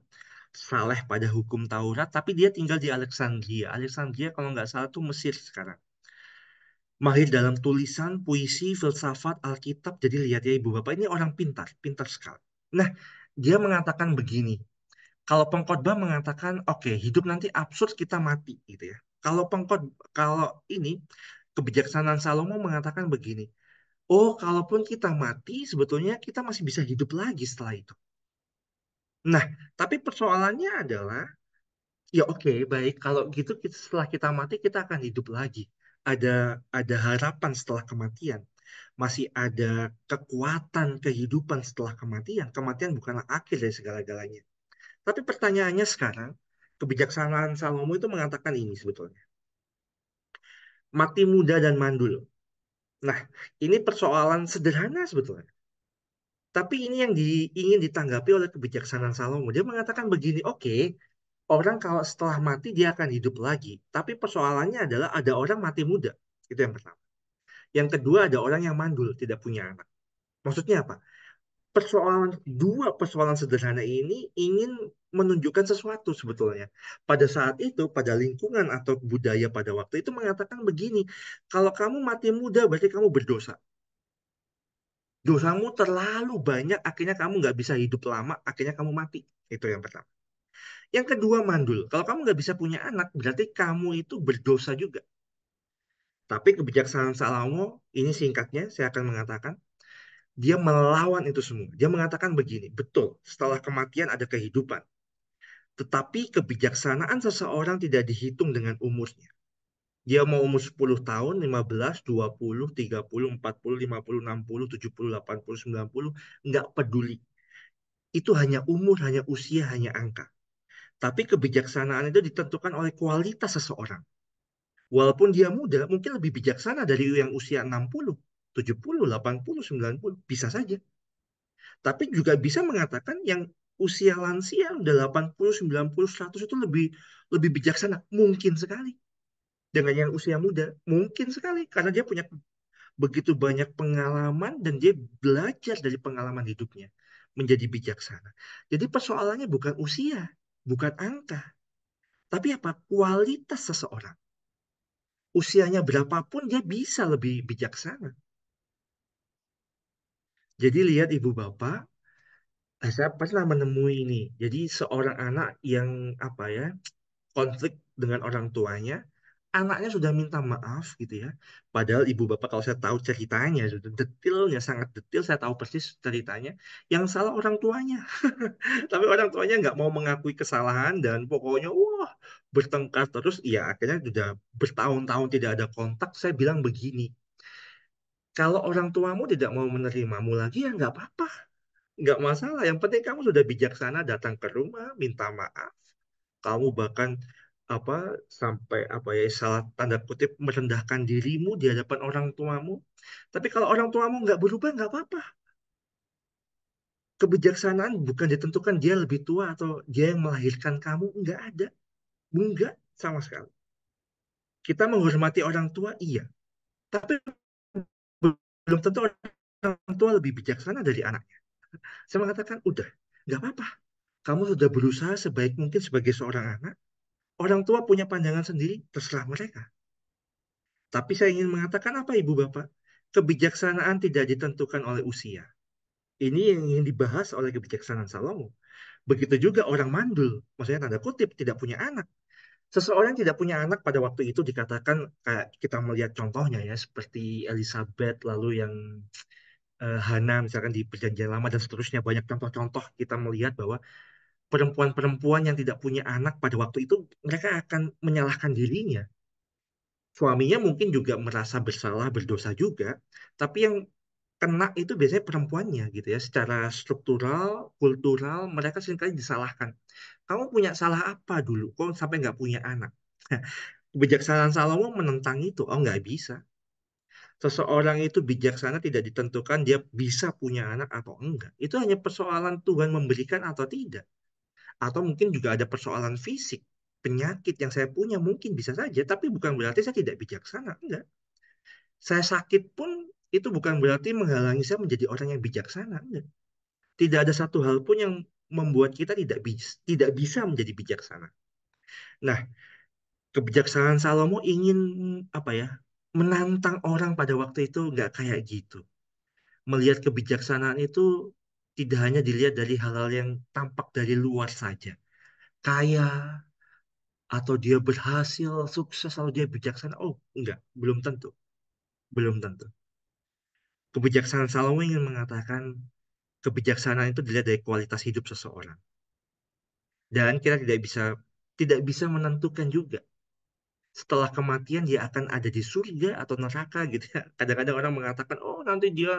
saleh pada hukum Taurat, tapi dia tinggal di Alexandria. Alexandria kalau nggak salah tuh Mesir sekarang. Mahir dalam tulisan, puisi, filsafat, Alkitab. Jadi lihat ya ibu bapak, ini orang pintar, pintar sekali. Nah, dia mengatakan begini. Kalau pengkhotbah mengatakan, oke okay, hidup nanti absurd kita mati gitu ya. Kalau pengkot, kalau ini kebijaksanaan Salomo mengatakan begini. Oh, kalaupun kita mati, sebetulnya kita masih bisa hidup lagi setelah itu. Nah, tapi persoalannya adalah, ya oke, baik. Kalau gitu kita, setelah kita mati, kita akan hidup lagi. Ada, ada harapan setelah kematian. Masih ada kekuatan kehidupan setelah kematian. Kematian bukanlah akhir dari segala-galanya. Tapi pertanyaannya sekarang, kebijaksanaan Salomo itu mengatakan ini sebetulnya. Mati muda dan mandul. Nah, ini persoalan sederhana sebetulnya. Tapi ini yang di, ingin ditanggapi oleh kebijaksanaan Salomo. Dia mengatakan begini, oke, okay, orang kalau setelah mati dia akan hidup lagi. Tapi persoalannya adalah ada orang mati muda. Itu yang pertama. Yang kedua ada orang yang mandul, tidak punya anak. Maksudnya apa? Persoalan dua persoalan sederhana ini ingin menunjukkan sesuatu sebetulnya. Pada saat itu, pada lingkungan atau budaya pada waktu itu mengatakan begini, kalau kamu mati muda berarti kamu berdosa dosamu terlalu banyak akhirnya kamu nggak bisa hidup lama akhirnya kamu mati itu yang pertama yang kedua mandul kalau kamu nggak bisa punya anak berarti kamu itu berdosa juga tapi kebijaksanaan Salomo ini singkatnya saya akan mengatakan dia melawan itu semua dia mengatakan begini betul setelah kematian ada kehidupan tetapi kebijaksanaan seseorang tidak dihitung dengan umurnya dia mau umur 10 tahun, 15, 20, 30, 40, 50, 60, 70, 80, 90, nggak peduli. Itu hanya umur, hanya usia, hanya angka. Tapi kebijaksanaan itu ditentukan oleh kualitas seseorang. Walaupun dia muda, mungkin lebih bijaksana dari yang usia 60, 70, 80, 90, bisa saja. Tapi juga bisa mengatakan yang usia lansia 80, 90, 100 itu lebih lebih bijaksana, mungkin sekali dengan yang usia muda mungkin sekali karena dia punya begitu banyak pengalaman dan dia belajar dari pengalaman hidupnya menjadi bijaksana. Jadi persoalannya bukan usia, bukan angka, tapi apa kualitas seseorang. Usianya berapapun dia bisa lebih bijaksana. Jadi lihat ibu bapak, eh, saya pernah menemui ini. Jadi seorang anak yang apa ya konflik dengan orang tuanya, anaknya sudah minta maaf gitu ya. Padahal ibu bapak kalau saya tahu ceritanya, detailnya sangat detail, saya tahu persis ceritanya. Yang salah orang tuanya. Tapi orang tuanya nggak mau mengakui kesalahan dan pokoknya wah bertengkar terus. Ya akhirnya sudah bertahun-tahun tidak ada kontak. Saya bilang begini, kalau orang tuamu tidak mau menerimamu lagi ya nggak apa-apa. Nggak masalah. Yang penting kamu sudah bijaksana datang ke rumah, minta maaf. Kamu bahkan apa sampai apa ya salah tanda kutip merendahkan dirimu di hadapan orang tuamu tapi kalau orang tuamu nggak berubah nggak apa-apa kebijaksanaan bukan ditentukan dia lebih tua atau dia yang melahirkan kamu nggak ada nggak sama sekali kita menghormati orang tua iya tapi belum tentu orang tua lebih bijaksana dari anaknya saya mengatakan udah nggak apa-apa kamu sudah berusaha sebaik mungkin sebagai seorang anak orang tua punya pandangan sendiri, terserah mereka. Tapi saya ingin mengatakan apa Ibu Bapak? Kebijaksanaan tidak ditentukan oleh usia. Ini yang ingin dibahas oleh kebijaksanaan Salomo. Begitu juga orang mandul, maksudnya tanda kutip, tidak punya anak. Seseorang tidak punya anak pada waktu itu dikatakan kayak kita melihat contohnya ya seperti Elizabeth lalu yang uh, eh, Hana misalkan di perjanjian lama dan seterusnya banyak contoh-contoh kita melihat bahwa perempuan-perempuan yang tidak punya anak pada waktu itu mereka akan menyalahkan dirinya. Suaminya mungkin juga merasa bersalah, berdosa juga, tapi yang kena itu biasanya perempuannya gitu ya. Secara struktural, kultural, mereka seringkali disalahkan. Kamu punya salah apa dulu? Kok sampai nggak punya anak? Kebijaksanaan Salomo menentang itu. Oh nggak bisa. Seseorang itu bijaksana tidak ditentukan dia bisa punya anak atau enggak. Itu hanya persoalan Tuhan memberikan atau tidak atau mungkin juga ada persoalan fisik penyakit yang saya punya mungkin bisa saja tapi bukan berarti saya tidak bijaksana enggak saya sakit pun itu bukan berarti menghalangi saya menjadi orang yang bijaksana enggak tidak ada satu hal pun yang membuat kita tidak tidak bisa menjadi bijaksana nah kebijaksanaan Salomo ingin apa ya menantang orang pada waktu itu enggak kayak gitu melihat kebijaksanaan itu tidak hanya dilihat dari hal-hal yang tampak dari luar saja. Kaya, atau dia berhasil, sukses, atau dia bijaksana. Oh, enggak, belum tentu. Belum tentu. Kebijaksanaan Salomo ingin mengatakan kebijaksanaan itu dilihat dari kualitas hidup seseorang. Dan kita tidak bisa tidak bisa menentukan juga setelah kematian dia akan ada di surga atau neraka gitu ya. Kadang-kadang orang mengatakan, oh nanti dia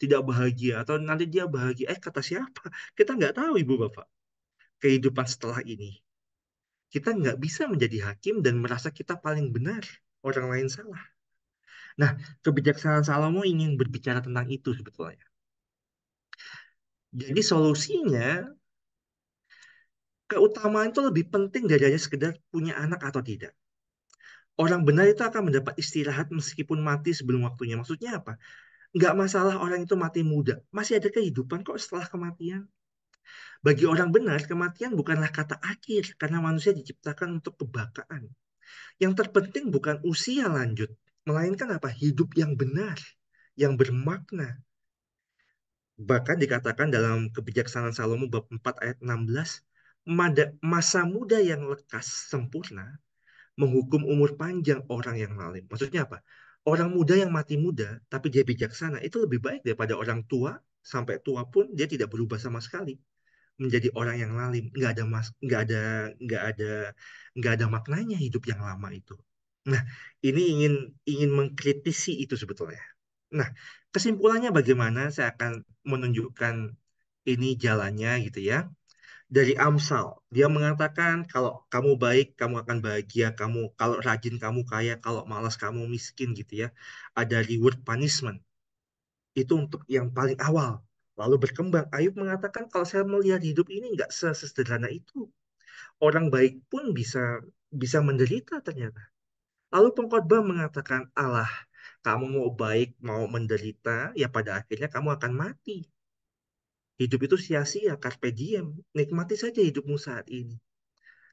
tidak bahagia atau nanti dia bahagia. Eh kata siapa? Kita nggak tahu ibu bapak. Kehidupan setelah ini. Kita nggak bisa menjadi hakim dan merasa kita paling benar. Orang lain salah. Nah kebijaksanaan Salomo ingin berbicara tentang itu sebetulnya. Jadi solusinya keutamaan itu lebih penting dari hanya sekedar punya anak atau tidak orang benar itu akan mendapat istirahat meskipun mati sebelum waktunya. Maksudnya apa? Nggak masalah orang itu mati muda. Masih ada kehidupan kok setelah kematian. Bagi orang benar, kematian bukanlah kata akhir karena manusia diciptakan untuk kebakaan. Yang terpenting bukan usia lanjut, melainkan apa? Hidup yang benar, yang bermakna. Bahkan dikatakan dalam kebijaksanaan Salomo bab 4 ayat 16, masa muda yang lekas sempurna menghukum umur panjang orang yang lalim, Maksudnya apa? Orang muda yang mati muda tapi dia bijaksana itu lebih baik daripada orang tua sampai tua pun dia tidak berubah sama sekali menjadi orang yang lalim nggak ada mas nggak ada nggak ada nggak ada maknanya hidup yang lama itu nah ini ingin ingin mengkritisi itu sebetulnya nah kesimpulannya bagaimana saya akan menunjukkan ini jalannya gitu ya dari Amsal. Dia mengatakan kalau kamu baik, kamu akan bahagia, kamu kalau rajin kamu kaya, kalau malas kamu miskin gitu ya. Ada reward punishment. Itu untuk yang paling awal. Lalu berkembang. Ayub mengatakan kalau saya melihat hidup ini nggak sesederhana itu. Orang baik pun bisa bisa menderita ternyata. Lalu pengkhotbah mengatakan Allah, kamu mau baik, mau menderita, ya pada akhirnya kamu akan mati. Hidup itu sia-sia, carpe diem. Nikmati saja hidupmu saat ini.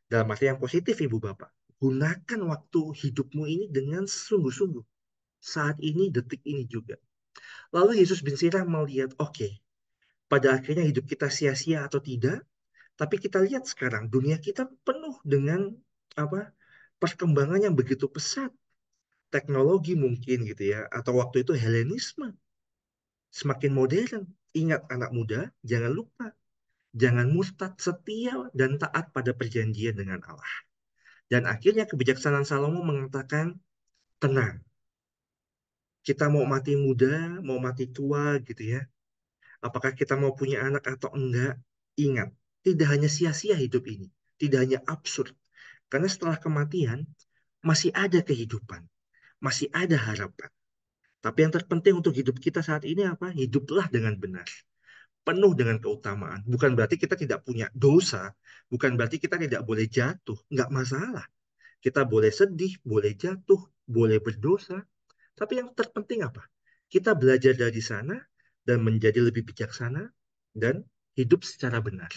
Dalam arti yang positif, Ibu Bapak. Gunakan waktu hidupmu ini dengan sungguh-sungguh. Saat ini, detik ini juga. Lalu Yesus bin Sirah melihat, oke, okay, pada akhirnya hidup kita sia-sia atau tidak, tapi kita lihat sekarang dunia kita penuh dengan apa perkembangan yang begitu pesat. Teknologi mungkin gitu ya, atau waktu itu Helenisme. Semakin modern, Ingat anak muda, jangan lupa. Jangan murtad, setia, dan taat pada perjanjian dengan Allah. Dan akhirnya kebijaksanaan Salomo mengatakan, tenang. Kita mau mati muda, mau mati tua gitu ya. Apakah kita mau punya anak atau enggak? Ingat, tidak hanya sia-sia hidup ini. Tidak hanya absurd. Karena setelah kematian, masih ada kehidupan. Masih ada harapan. Tapi yang terpenting untuk hidup kita saat ini apa? Hiduplah dengan benar. Penuh dengan keutamaan. Bukan berarti kita tidak punya dosa. Bukan berarti kita tidak boleh jatuh. Enggak masalah. Kita boleh sedih, boleh jatuh, boleh berdosa. Tapi yang terpenting apa? Kita belajar dari sana dan menjadi lebih bijaksana dan hidup secara benar.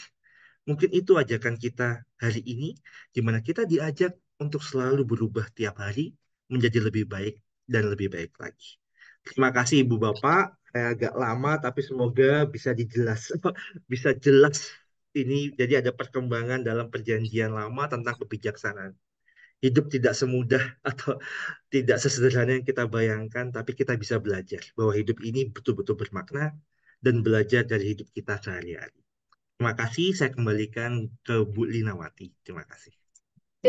Mungkin itu ajakan kita hari ini, di mana kita diajak untuk selalu berubah tiap hari menjadi lebih baik dan lebih baik lagi. Terima kasih Ibu Bapak. Saya agak lama tapi semoga bisa dijelas bisa jelas ini jadi ada perkembangan dalam perjanjian lama tentang kebijaksanaan. Hidup tidak semudah atau tidak sesederhana yang kita bayangkan, tapi kita bisa belajar bahwa hidup ini betul-betul bermakna dan belajar dari hidup kita sehari-hari. Terima kasih, saya kembalikan ke Bu Linawati. Terima kasih.